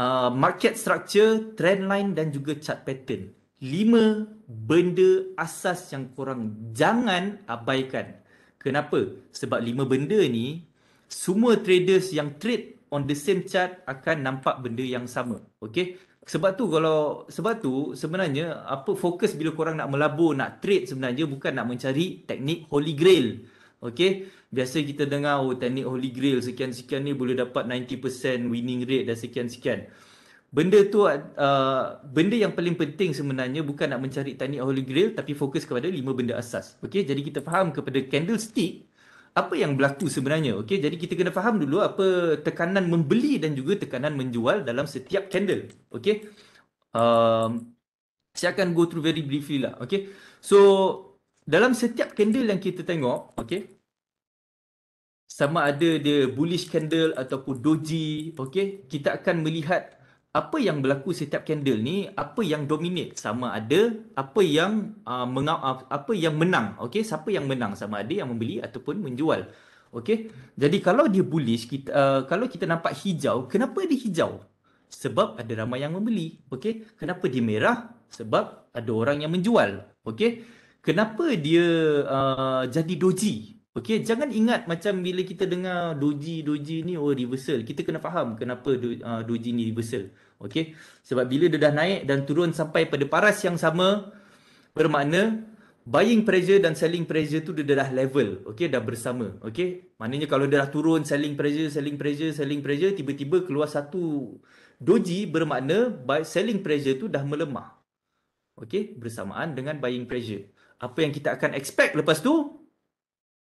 uh, market structure, trend line dan juga chart pattern. Lima benda asas yang korang jangan abaikan. Kenapa? Sebab lima benda ni, semua traders yang trade on the same chart akan nampak benda yang sama. Okay sebab tu kalau sebab tu sebenarnya apa fokus bila korang nak melabur nak trade sebenarnya bukan nak mencari teknik holy grail okey biasa kita dengar oh teknik holy grail sekian-sekian ni boleh dapat 90% winning rate dan sekian-sekian benda tu uh, benda yang paling penting sebenarnya bukan nak mencari teknik holy grail tapi fokus kepada lima benda asas okey jadi kita faham kepada candlestick apa yang berlaku sebenarnya okey jadi kita kena faham dulu apa tekanan membeli dan juga tekanan menjual dalam setiap candle okey um, saya akan go through very briefly lah okey so dalam setiap candle yang kita tengok okey sama ada dia bullish candle ataupun doji okey kita akan melihat apa yang berlaku setiap candle ni apa yang dominate sama ada apa yang uh, menga- uh, apa yang menang okey siapa yang menang sama ada yang membeli ataupun menjual okey jadi kalau dia bullish kita uh, kalau kita nampak hijau kenapa dia hijau sebab ada ramai yang membeli okey kenapa dia merah sebab ada orang yang menjual okey kenapa dia uh, jadi doji Okey, jangan ingat macam bila kita dengar doji doji ni oh reversal. Kita kena faham kenapa do, uh, doji ni reversal. Okey. Sebab bila dia dah naik dan turun sampai pada paras yang sama bermakna buying pressure dan selling pressure tu dia dah level. Okey, dah bersama. Okey. Maknanya kalau dia dah turun selling pressure, selling pressure, selling pressure tiba-tiba keluar satu doji bermakna buy, selling pressure tu dah melemah. Okey, bersamaan dengan buying pressure. Apa yang kita akan expect lepas tu?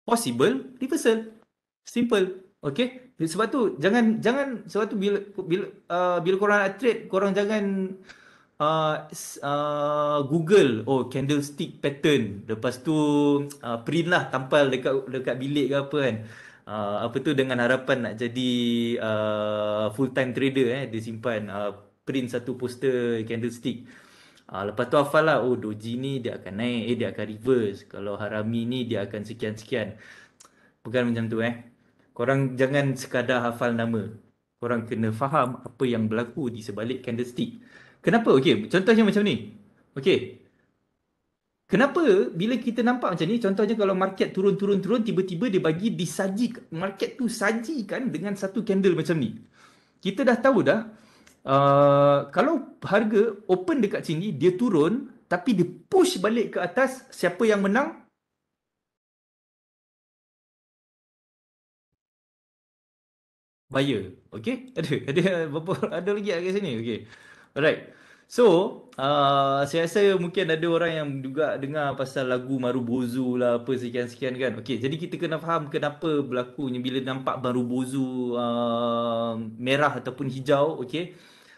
possible reversal. Simple. Okay. Sebab tu jangan jangan sebab tu bila bila uh, bila korang nak trade korang jangan uh, uh, Google oh candlestick pattern lepas tu uh, print lah tampal dekat dekat bilik ke apa kan uh, apa tu dengan harapan nak jadi uh, full time trader eh dia simpan uh, print satu poster candlestick Uh, lepas tu hafal lah, oh doji ni dia akan naik, eh dia akan reverse. Kalau harami ni dia akan sekian-sekian. Bukan macam tu eh. Korang jangan sekadar hafal nama. Korang kena faham apa yang berlaku di sebalik candlestick. Kenapa? Okey. contohnya macam ni. Okey. Kenapa bila kita nampak macam ni, contohnya kalau market turun-turun-turun, tiba-tiba dia bagi disaji, market tu sajikan dengan satu candle macam ni. Kita dah tahu dah, uh, kalau harga open dekat sini dia turun tapi dia push balik ke atas siapa yang menang buyer okay? [laughs] ada ada berapa ada lagi kat sini okay? alright So, uh, saya rasa mungkin ada orang yang juga dengar pasal lagu Marubozu lah apa sekian-sekian kan. Okay, jadi kita kena faham kenapa berlakunya bila nampak Marubozu uh, eh, merah ataupun hijau. Okay,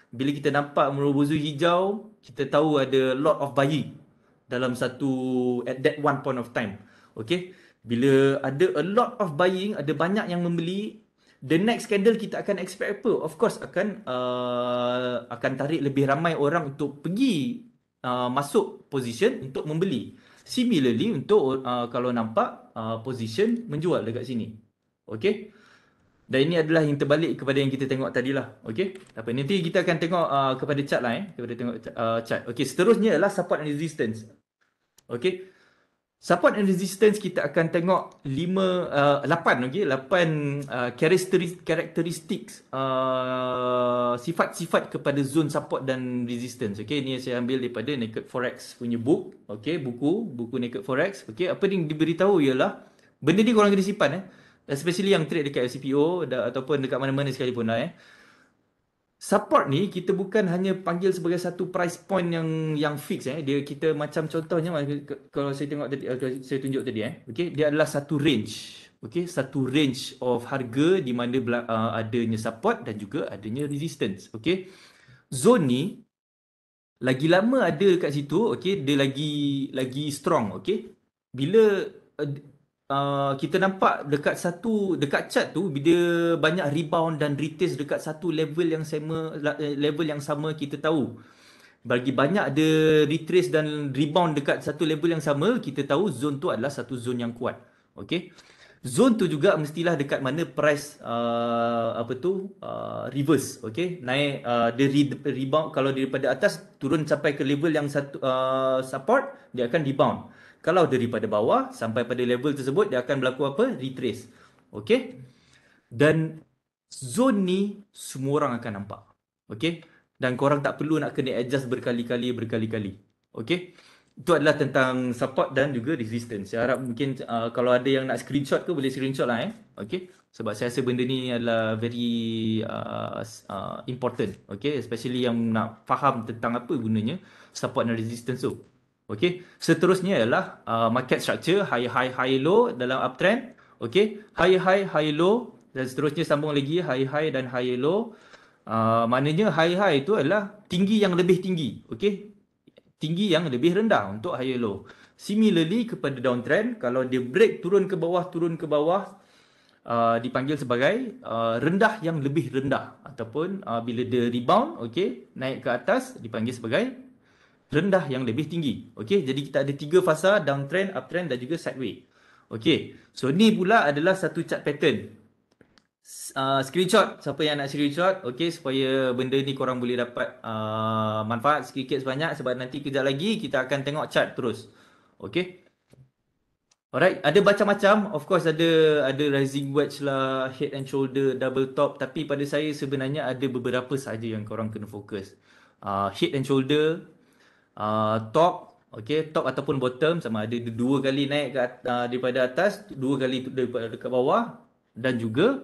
bila kita nampak merubuzu hijau, kita tahu ada lot of bayi dalam satu at that one point of time. Okay. Bila ada a lot of buying, ada banyak yang membeli, the next candle kita akan expect apa? Of course akan uh, akan tarik lebih ramai orang untuk pergi uh, masuk position untuk membeli. Similarly untuk uh, kalau nampak uh, position menjual dekat sini. Okay. Dan ini adalah yang terbalik kepada yang kita tengok tadilah. Okey. Tak apa. Nanti kita akan tengok uh, kepada chart lah eh. Kepada tengok uh, chart. Okay, Seterusnya adalah support and resistance. okay. Support and resistance kita akan tengok 5, uh, 8 okey. 8 uh, characteristics, characteristics uh, sifat-sifat kepada zone support dan resistance. okay. Ini saya ambil daripada Naked Forex punya book. okay, Buku. Buku Naked Forex. okay. Apa yang diberitahu ialah benda ni korang kena simpan eh especially yang trade dekat FCPO dan, ataupun dekat mana-mana sekalipun lah eh support ni kita bukan hanya panggil sebagai satu price point yang yang fix eh dia kita macam contohnya eh, kalau saya tengok tadi eh, saya tunjuk tadi eh okey dia adalah satu range okey satu range of harga di mana uh, adanya support dan juga adanya resistance okey zone ni lagi lama ada dekat situ okey dia lagi lagi strong okey bila uh, uh, kita nampak dekat satu dekat chart tu bila banyak rebound dan retest dekat satu level yang sama eh, level yang sama kita tahu bagi banyak ada retrace dan rebound dekat satu level yang sama kita tahu zon tu adalah satu zon yang kuat okey zon tu juga mestilah dekat mana price uh, apa tu uh, reverse okey naik ada uh, re- rebound kalau daripada atas turun sampai ke level yang satu uh, support dia akan rebound kalau daripada bawah sampai pada level tersebut dia akan berlaku apa? Retrace. Okey. Dan zone ni semua orang akan nampak. Okey. Dan korang tak perlu nak kena adjust berkali-kali berkali-kali. Okey. Itu adalah tentang support dan juga resistance. Saya harap mungkin uh, kalau ada yang nak screenshot ke boleh screenshot lah eh. Okey. Sebab saya rasa benda ni adalah very uh, uh, important. Okay. Especially yang nak faham tentang apa gunanya support dan resistance tu. So. Okey, seterusnya ialah uh, market structure high high high low dalam uptrend. Okey, high high high low dan seterusnya sambung lagi high high dan high low. Uh, maknanya high high itu adalah tinggi yang lebih tinggi. Okey. Tinggi yang lebih rendah untuk high low. Similarly kepada downtrend, kalau dia break turun ke bawah, turun ke bawah uh, dipanggil sebagai uh, rendah yang lebih rendah ataupun uh, bila dia rebound, okey, naik ke atas dipanggil sebagai rendah yang lebih tinggi. Okey, jadi kita ada tiga fasa downtrend, uptrend dan juga sideways, Okey, so ni pula adalah satu chart pattern. Uh, screenshot siapa yang nak screenshot okay. supaya benda ni korang boleh dapat uh, manfaat sikit-sikit sebanyak sebab nanti kejap lagi kita akan tengok chart terus okay. Alright, ada macam-macam. Of course ada ada rising wedge lah, head and shoulder, double top. Tapi pada saya sebenarnya ada beberapa saja yang korang kena fokus. Uh, head and shoulder, uh, top okey top ataupun bottom sama ada dua kali naik ke at, uh, daripada atas dua kali daripada dekat bawah dan juga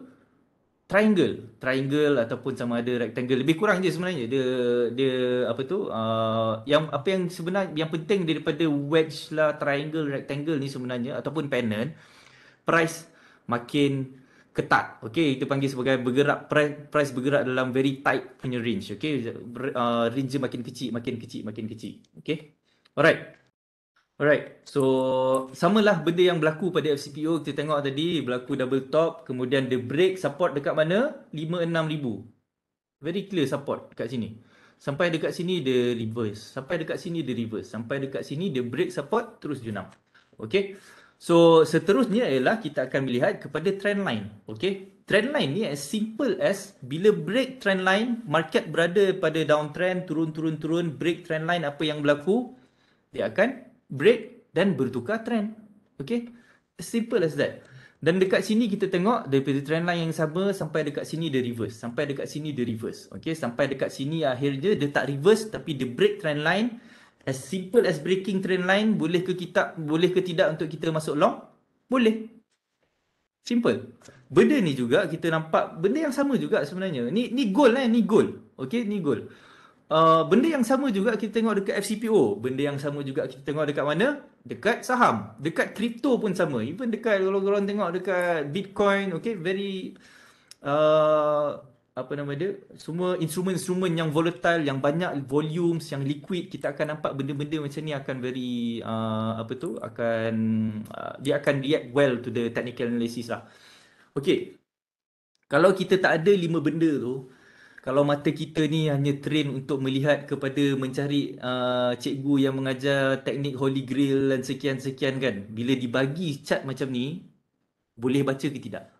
triangle triangle ataupun sama ada rectangle lebih kurang je sebenarnya dia dia apa tu uh, yang apa yang sebenarnya yang penting daripada wedge lah triangle rectangle ni sebenarnya ataupun pennant price makin ketat. Okey, itu panggil sebagai bergerak price, price bergerak dalam very tight punya range. Okey, uh, range makin kecil, makin kecil, makin kecil. Okey. Alright. Alright. So, samalah benda yang berlaku pada FCPO kita tengok tadi, berlaku double top, kemudian the break support dekat mana? 56000. Very clear support dekat sini. Sampai dekat sini dia reverse. Sampai dekat sini dia reverse. Sampai dekat sini dia break support terus jenam, Okey. So seterusnya ialah kita akan melihat kepada trend line. Okay. Trend line ni as simple as bila break trend line, market berada pada downtrend, turun, turun, turun, break trend line, apa yang berlaku? Dia akan break dan bertukar trend. Okay. Simple as that. Dan dekat sini kita tengok daripada trend line yang sama sampai dekat sini dia reverse. Sampai dekat sini dia reverse. Okay. Sampai dekat sini akhirnya dia tak reverse tapi dia break trend line as simple as breaking trend line boleh ke kita boleh ke tidak untuk kita masuk long boleh simple benda ni juga kita nampak benda yang sama juga sebenarnya ni ni goal lah ni goal okay ni goal uh, benda yang sama juga kita tengok dekat FCPO benda yang sama juga kita tengok dekat mana dekat saham dekat kripto pun sama even dekat kalau orang tengok dekat bitcoin okay very uh, apa nama dia semua instrumen-instrumen yang volatile yang banyak volumes yang liquid kita akan nampak benda-benda macam ni akan very uh, apa tu akan uh, dia akan react well to the technical analysis lah okey kalau kita tak ada lima benda tu kalau mata kita ni hanya train untuk melihat kepada mencari uh, cikgu yang mengajar teknik holy grail dan sekian-sekian kan bila dibagi chat macam ni boleh baca ke tidak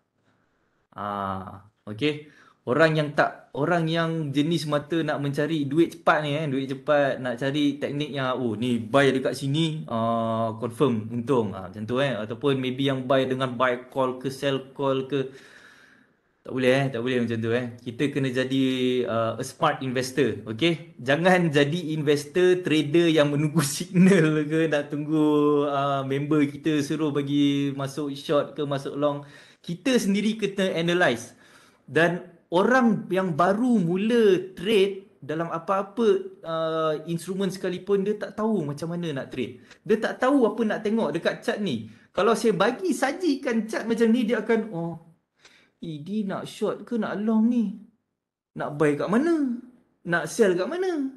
ah uh, okey orang yang tak orang yang jenis mata nak mencari duit cepat ni eh duit cepat nak cari teknik yang oh ni buy dekat sini uh, confirm untung uh, macam tu eh ataupun maybe yang buy dengan buy call ke sell call ke tak boleh eh tak boleh macam tu eh kita kena jadi uh, a smart investor okey jangan jadi investor trader yang menunggu [laughs] signal ke nak tunggu uh, member kita suruh bagi masuk short ke masuk long kita sendiri kena analyze dan orang yang baru mula trade dalam apa-apa uh, instrumen sekalipun dia tak tahu macam mana nak trade. Dia tak tahu apa nak tengok dekat chart ni. Kalau saya bagi sajikan chart macam ni dia akan oh ini e nak short ke nak long ni? Nak buy kat mana? Nak sell kat mana?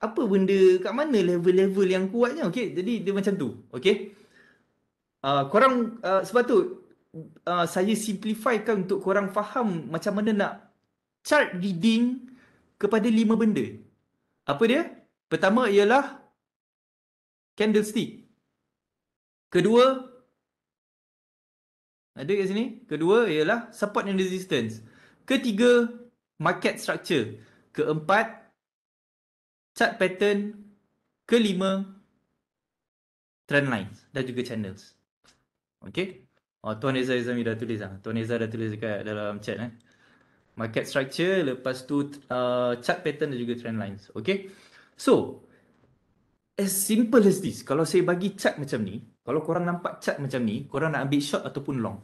Apa benda kat mana level-level yang kuatnya? okey, jadi dia macam tu. Okay. Uh, korang uh, sebab tu uh, saya simplifykan untuk korang faham macam mana nak chart reading kepada lima benda. Apa dia? Pertama ialah candlestick. Kedua ada kat sini. Kedua ialah support and resistance. Ketiga market structure. Keempat chart pattern. Kelima trend lines dan juga channels. Okay. Oh, Tuan Ezra Izami dah tulis lah. Tuan Ezra dah tulis dekat dalam chat eh market structure, lepas tu uh, chart pattern dan juga trend lines. Okay. So, as simple as this, kalau saya bagi chart macam ni, kalau korang nampak chart macam ni, korang nak ambil short ataupun long.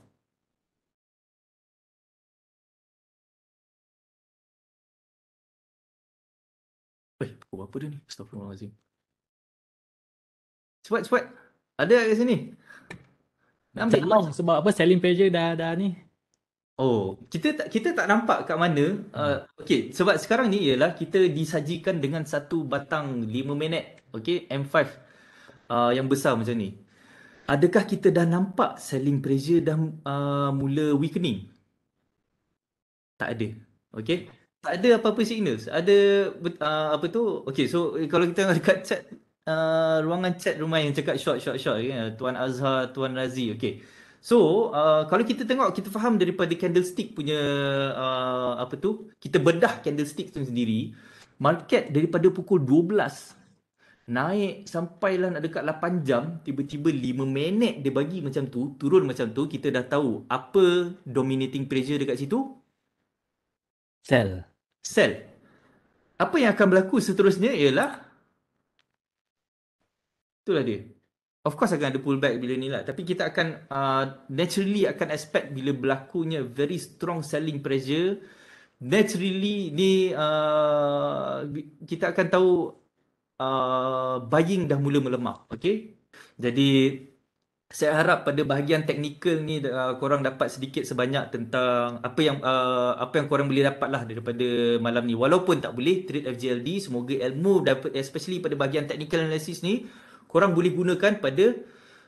Eh, oh, apa dia ni? Stop Astagfirullahalazim. Cepat, cepat. Ada kat sini? Nak ambil long sebab apa selling pressure dah dah ni. Oh, kita tak kita tak nampak kat mana. Hmm. Uh, okay, sebab sekarang ni ialah kita disajikan dengan satu batang 5 minit. Okay, M5 uh, yang besar macam ni. Adakah kita dah nampak selling pressure dah uh, mula weakening? Tak ada. Okay. Tak ada apa-apa signals. Ada uh, apa tu? Okay, so eh, kalau kita nak dekat chat, uh, ruangan chat rumah yang cakap short, short, short. Okay? Tuan Azhar, Tuan Razi. Okay. So, uh, kalau kita tengok, kita faham daripada candlestick punya uh, apa tu, kita bedah candlestick tu sendiri, market daripada pukul 12 naik sampailah nak dekat 8 jam, tiba-tiba 5 minit dia bagi macam tu, turun macam tu, kita dah tahu apa dominating pressure dekat situ? Sell. Sell. Apa yang akan berlaku seterusnya ialah Itulah dia of course akan ada pullback bila ni lah tapi kita akan uh, naturally akan expect bila berlakunya very strong selling pressure naturally ni uh, kita akan tahu uh, buying dah mula melemah okay jadi saya harap pada bahagian teknikal ni uh, korang dapat sedikit sebanyak tentang apa yang uh, apa yang korang boleh dapat lah daripada malam ni walaupun tak boleh trade FGLD semoga ilmu dapat especially pada bahagian technical analysis ni korang boleh gunakan pada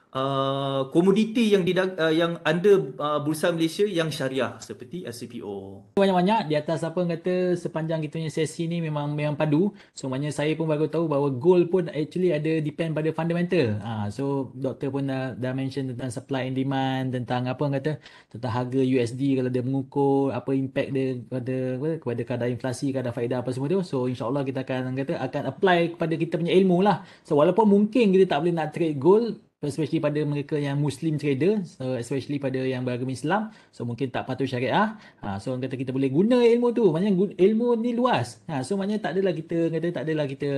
Uh, komoditi uh, yang di uh, yang under uh, bursa Malaysia yang syariah seperti SCPO. Banyak-banyak di atas apa yang kata sepanjang kita punya sesi ni memang memang padu. So maknanya saya pun baru tahu bahawa gold pun actually ada depend pada fundamental. Uh, so doktor pun dah, dah mention tentang supply and demand tentang apa yang kata tentang harga USD kalau dia mengukur apa impact dia kepada apa, kepada kadar inflasi, kadar faedah apa semua tu. So insya-Allah kita akan kata akan apply kepada kita punya ilmu lah. So walaupun mungkin kita tak boleh nak trade gold especially pada mereka yang muslim trader so especially pada yang beragama Islam so mungkin tak patuh syariah ha, so orang kata kita boleh guna ilmu tu maknanya ilmu ni luas ha, so maknanya tak adalah kita kata tak adalah kita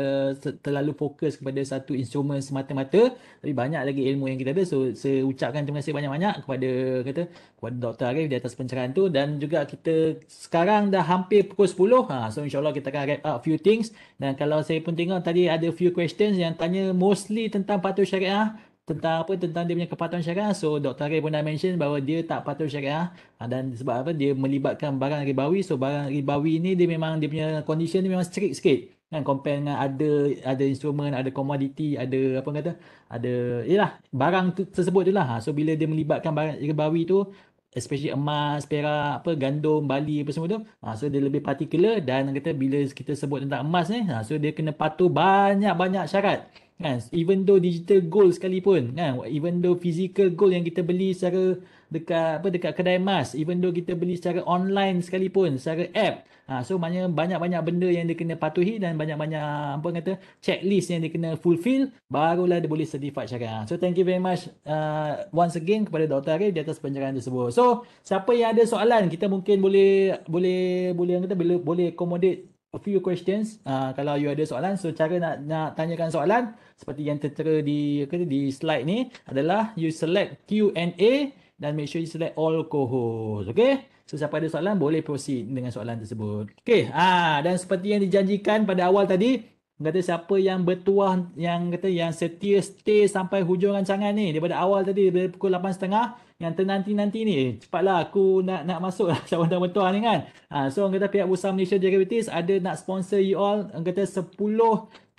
terlalu fokus kepada satu instrumen semata-mata tapi banyak lagi ilmu yang kita ada so saya ucapkan terima kasih banyak-banyak kepada kata kepada Dr. Arif di atas pencerahan tu dan juga kita sekarang dah hampir pukul 10 ha, so insyaAllah kita akan wrap up few things dan kalau saya pun tengok tadi ada few questions yang tanya mostly tentang patut syariah tentang apa tentang dia punya kepatuhan syariah so doktor Ray pun dah mention bahawa dia tak patuh syariah ah, dan sebab apa dia melibatkan barang ribawi so barang ribawi ni dia memang dia punya condition dia memang strict sikit kan compare dengan ada ada instrumen ada komoditi ada apa kata ada yalah barang tu, tersebut tu lah ha. so bila dia melibatkan barang ribawi tu especially emas, perak, apa gandum, bali apa semua tu. Ha, so dia lebih particular dan kata bila kita sebut tentang emas ni, ha, so dia kena patuh banyak-banyak syarat kan even though digital gold sekalipun kan even though physical gold yang kita beli secara dekat apa dekat kedai emas even though kita beli secara online sekalipun secara app ha, so maknanya banyak-banyak benda yang dia kena patuhi dan banyak-banyak apa kata checklist yang dia kena fulfill barulah dia boleh certified syariah so thank you very much uh, once again kepada Dr. Arif di atas penjelasan tersebut so siapa yang ada soalan kita mungkin boleh boleh boleh yang kata boleh, boleh accommodate a few questions uh, kalau you ada soalan so cara nak nak tanyakan soalan seperti yang tertera di kata di slide ni adalah you select Q&A dan make sure you select all co-host. Okay. So siapa ada soalan boleh proceed dengan soalan tersebut. Okay. Ah, dan seperti yang dijanjikan pada awal tadi, kata siapa yang bertuah yang kata yang setia stay sampai hujung rancangan ni daripada awal tadi daripada pukul 8.30 yang ternanti-nanti ni cepatlah aku nak nak masuk lah calon dan mentua ni kan ha, so orang kata pihak Bursa Malaysia Derivatives ada nak sponsor you all orang kata 10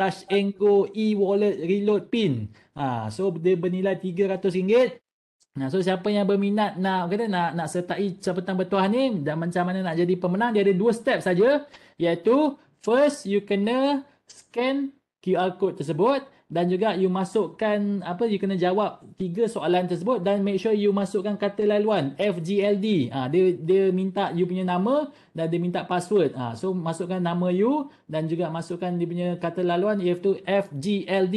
Touch and Go e-wallet reload pin. Ha, so dia bernilai RM300. Nah, ha, so siapa yang berminat nak kata nak nak sertai sepetang bertuah ni dan macam mana nak jadi pemenang dia ada dua step saja iaitu first you kena scan QR code tersebut dan juga you masukkan apa you kena jawab tiga soalan tersebut dan make sure you masukkan kata laluan FGLD ha, dia dia minta you punya nama dan dia minta password ha, so masukkan nama you dan juga masukkan dia punya kata laluan iaitu FGLD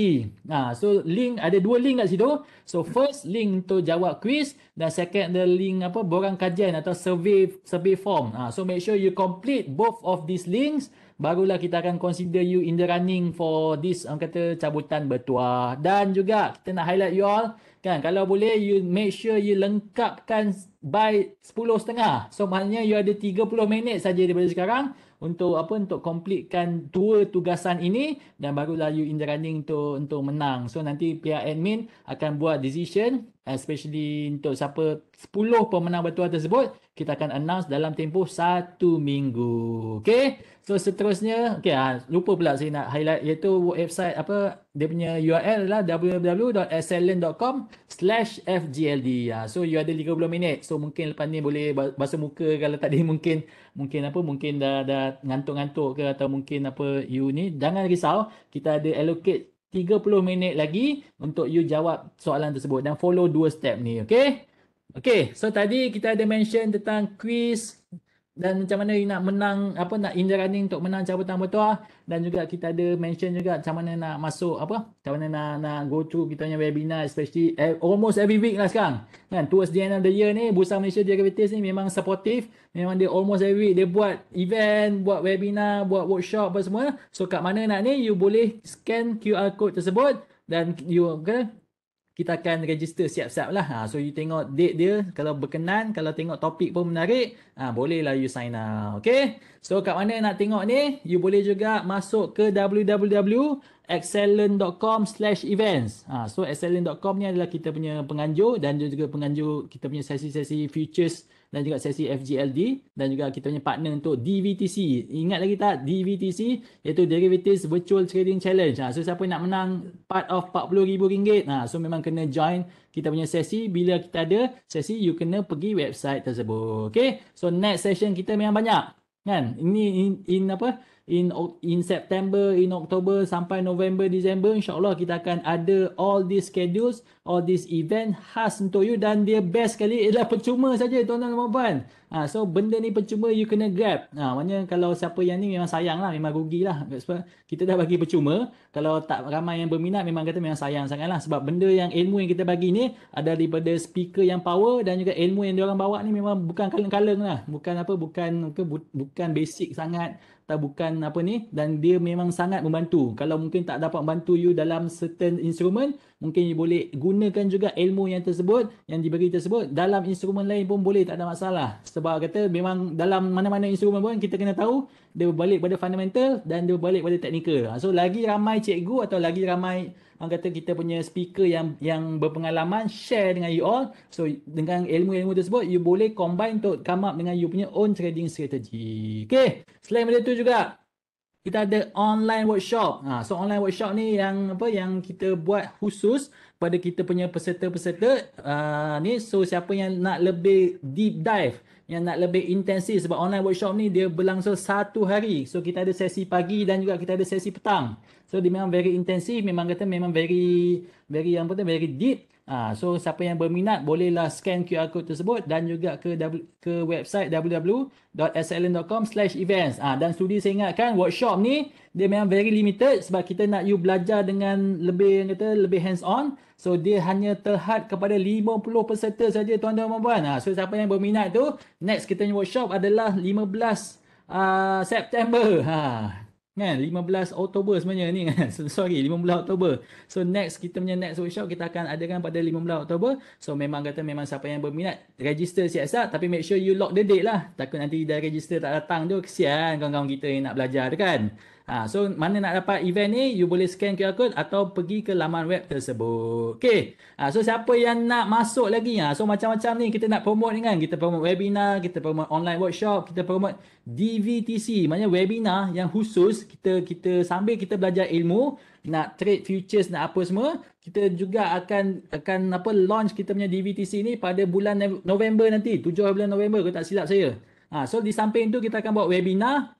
ha, so link ada dua link kat situ so first link untuk jawab quiz dan second the link apa borang kajian atau survey survey form ha, so make sure you complete both of these links barulah kita akan consider you in the running for this orang kata cabutan bertuah dan juga kita nak highlight you all kan kalau boleh you make sure you lengkapkan by 10 setengah so maknanya you ada 30 minit saja daripada sekarang untuk apa untuk completekan dua tugasan ini dan barulah you in the running untuk untuk menang so nanti pihak admin akan buat decision especially untuk siapa 10 pemenang bertuah tersebut kita akan announce dalam tempoh satu minggu okay. So seterusnya, okay, ha, lupa pula saya nak highlight iaitu website apa dia punya URL lah www.excellent.com slash FGLD. Ha, ah, so you ada 30 minit. So mungkin lepas ni boleh basuh muka kalau tadi [laughs] mungkin mungkin apa mungkin dah, dah ngantuk-ngantuk ke atau mungkin apa you ni. Jangan risau. Kita ada allocate 30 minit lagi untuk you jawab soalan tersebut dan follow dua step ni. Okay? Okay, so tadi kita ada mention tentang quiz dan macam mana nak menang apa nak in the running untuk menang cabutan bertuah dan juga kita ada mention juga macam mana nak masuk apa macam mana nak nak go through kita punya webinar especially e, almost every week lah sekarang kan towards the end of the year ni Bursa Malaysia Diabetes ni memang supportive memang dia almost every week dia buat event buat webinar buat workshop apa semua so kat mana nak ni you boleh scan QR code tersebut dan you kan kita akan register siap-siap lah. Ha, so you tengok date dia, kalau berkenan, kalau tengok topik pun menarik, ha, bolehlah you sign up. Okay? So kat mana nak tengok ni, you boleh juga masuk ke www excellent.com slash events. Ha, so excellent.com ni adalah kita punya penganjur dan juga penganjur kita punya sesi-sesi futures dan juga sesi FGLD dan juga kita punya partner untuk DVTC. Ingat lagi tak DVTC iaitu Derivatives Virtual Trading Challenge. Ha, so siapa nak menang part of RM40,000 ha, so memang kena join kita punya sesi. Bila kita ada sesi you kena pergi website tersebut. Okay. So next session kita memang banyak. Kan? Ini in, in apa? in in September, in October sampai November, December insyaAllah kita akan ada all these schedules, all these event khas untuk you dan dia best sekali ialah percuma saja tuan-tuan dan puan-puan. Ha, so benda ni percuma you kena grab. Ha, maknanya kalau siapa yang ni memang sayang lah, memang rugi lah. Sebab kita dah bagi percuma, kalau tak ramai yang berminat memang kata memang sayang sangat lah. Sebab benda yang ilmu yang kita bagi ni ada daripada speaker yang power dan juga ilmu yang diorang bawa ni memang bukan kaleng-kaleng lah. Bukan apa, bukan bukan basic sangat tak bukan apa ni dan dia memang sangat membantu kalau mungkin tak dapat bantu you dalam certain instrument mungkin you boleh gunakan juga ilmu yang tersebut yang diberi tersebut dalam instrumen lain pun boleh tak ada masalah sebab kata memang dalam mana-mana instrumen pun kita kena tahu dia berbalik pada fundamental dan dia berbalik pada teknikal ah, so lagi ramai cikgu atau lagi ramai orang kata kita punya speaker yang yang berpengalaman share dengan you all so dengan ilmu-ilmu tersebut you boleh combine untuk come up dengan you punya own trading strategy okay selain benda tu juga kita ada online workshop. Ha, so online workshop ni yang apa yang kita buat khusus pada kita punya peserta-peserta uh, ni. So siapa yang nak lebih deep dive, yang nak lebih intensif sebab online workshop ni dia berlangsung satu hari. So kita ada sesi pagi dan juga kita ada sesi petang. So dia memang very intensif, memang kata memang very very yang kata very deep. Ha, so siapa yang berminat bolehlah scan QR code tersebut dan juga ke ke website www.sln.com/events. Ah dan studi saya ingatkan workshop ni dia memang very limited sebab kita nak you belajar dengan lebih yang kata lebih hands on. So dia hanya terhad kepada 50 peserta saja tuan-tuan dan puan. Ah so siapa yang berminat tu next kita punya workshop adalah 15 uh, ah, September. Ha kan 15 Oktober sebenarnya ni kan [laughs] sorry 15 Oktober so next kita punya next workshop kita akan adakan pada 15 Oktober so memang kata memang siapa yang berminat register siap siap tapi make sure you lock the date lah takut nanti dah register tak datang tu kesian kawan-kawan kita yang nak belajar tu kan Ha, so mana nak dapat event ni, you boleh scan QR code atau pergi ke laman web tersebut. Okay. Ha, so siapa yang nak masuk lagi, ha? so macam-macam ni kita nak promote ni kan. Kita promote webinar, kita promote online workshop, kita promote DVTC. Maksudnya webinar yang khusus kita kita sambil kita belajar ilmu, nak trade futures nak apa semua kita juga akan akan apa launch kita punya DVTC ni pada bulan November nanti 7 bulan November kalau tak silap saya ha, so di samping tu kita akan buat webinar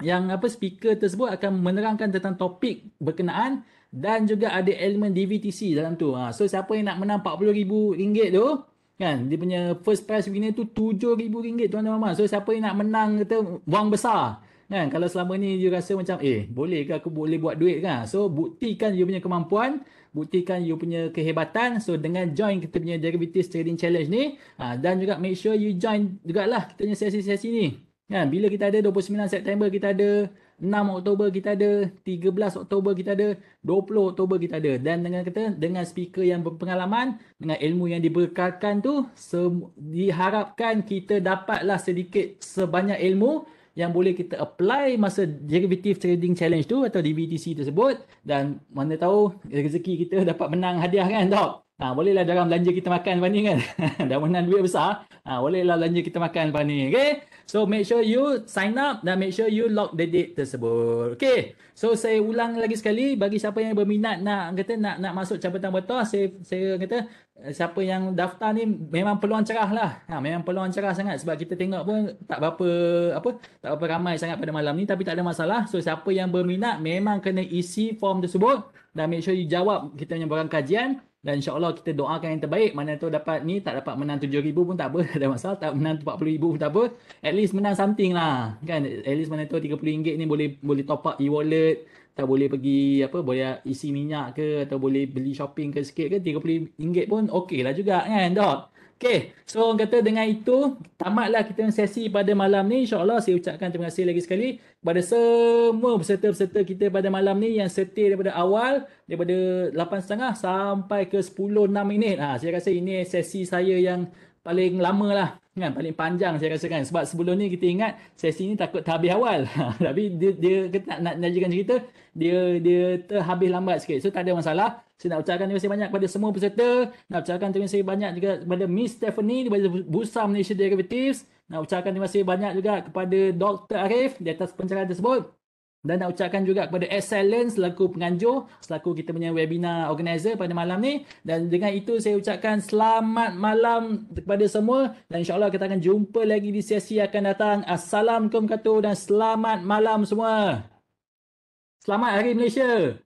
yang apa speaker tersebut akan menerangkan tentang topik berkenaan dan juga ada elemen DVTC dalam tu. Ha, so siapa yang nak menang RM40,000 tu kan dia punya first prize winner tu RM7,000 tuan dan puan. So siapa yang nak menang kata wang besar kan kalau selama ni dia rasa macam eh boleh ke aku boleh buat duit kan. So buktikan dia punya kemampuan buktikan you punya kehebatan so dengan join kita punya derivatives trading challenge ni ha, dan juga make sure you join jugalah kita punya sesi-sesi ni Kan bila kita ada 29 September kita ada 6 Oktober kita ada 13 Oktober kita ada 20 Oktober kita ada dan dengan kata dengan speaker yang berpengalaman dengan ilmu yang diberkarkan tu diharapkan kita dapatlah sedikit sebanyak ilmu yang boleh kita apply masa derivative trading challenge tu atau DBTC tersebut dan mana tahu rezeki kita dapat menang hadiah kan tak? Ha, bolehlah dalam belanja kita makan pada ni kan? [laughs] dah menang duit besar. Ha, bolehlah belanja kita makan pada ni. Okay? So make sure you sign up dan make sure you lock the date tersebut. Okay. So saya ulang lagi sekali bagi siapa yang berminat nak kata nak nak masuk cabutan betul saya saya kata eh, siapa yang daftar ni memang peluang cerah lah. Ha, memang peluang cerah sangat sebab kita tengok pun tak berapa apa tak berapa ramai sangat pada malam ni tapi tak ada masalah. So siapa yang berminat memang kena isi form tersebut dan make sure you jawab kita punya barang kajian dan insyaallah kita doakan yang terbaik mana tu dapat ni tak dapat menang 7000 pun tak apa [laughs] ada masalah tak menang 40000 pun tak apa at least menang something lah kan at least mana tu RM30 ni boleh boleh top up e-wallet tak boleh pergi apa boleh isi minyak ke atau boleh beli shopping ke sikit ke RM30 pun okey lah juga kan dok Okay, so orang kata dengan itu tamatlah kita sesi pada malam ni. InsyaAllah saya ucapkan terima kasih lagi sekali kepada semua peserta-peserta kita pada malam ni yang setia daripada awal, daripada 8.30 sampai ke 10.06 minit. Ha, saya rasa ini sesi saya yang paling lama lah. Kan, paling panjang saya rasa kan. Sebab sebelum ni kita ingat sesi ni takut terhabis awal. [laughs] Tapi dia, dia nak, nak, nak cerita, dia, dia terhabis lambat sikit. So tak ada masalah. Saya nak ucapkan terima kasih banyak kepada semua peserta. Nak ucapkan terima kasih banyak juga kepada Miss Stephanie daripada Bursa Malaysia Derivatives. Nak ucapkan terima kasih banyak juga kepada Dr. Arif di atas pencerahan tersebut. Dan nak ucapkan juga kepada Excellence selaku penganjur, selaku kita punya webinar organizer pada malam ni. Dan dengan itu saya ucapkan selamat malam kepada semua. Dan insyaAllah kita akan jumpa lagi di sesi akan datang. Assalamualaikum kata dan selamat malam semua. Selamat Hari Malaysia.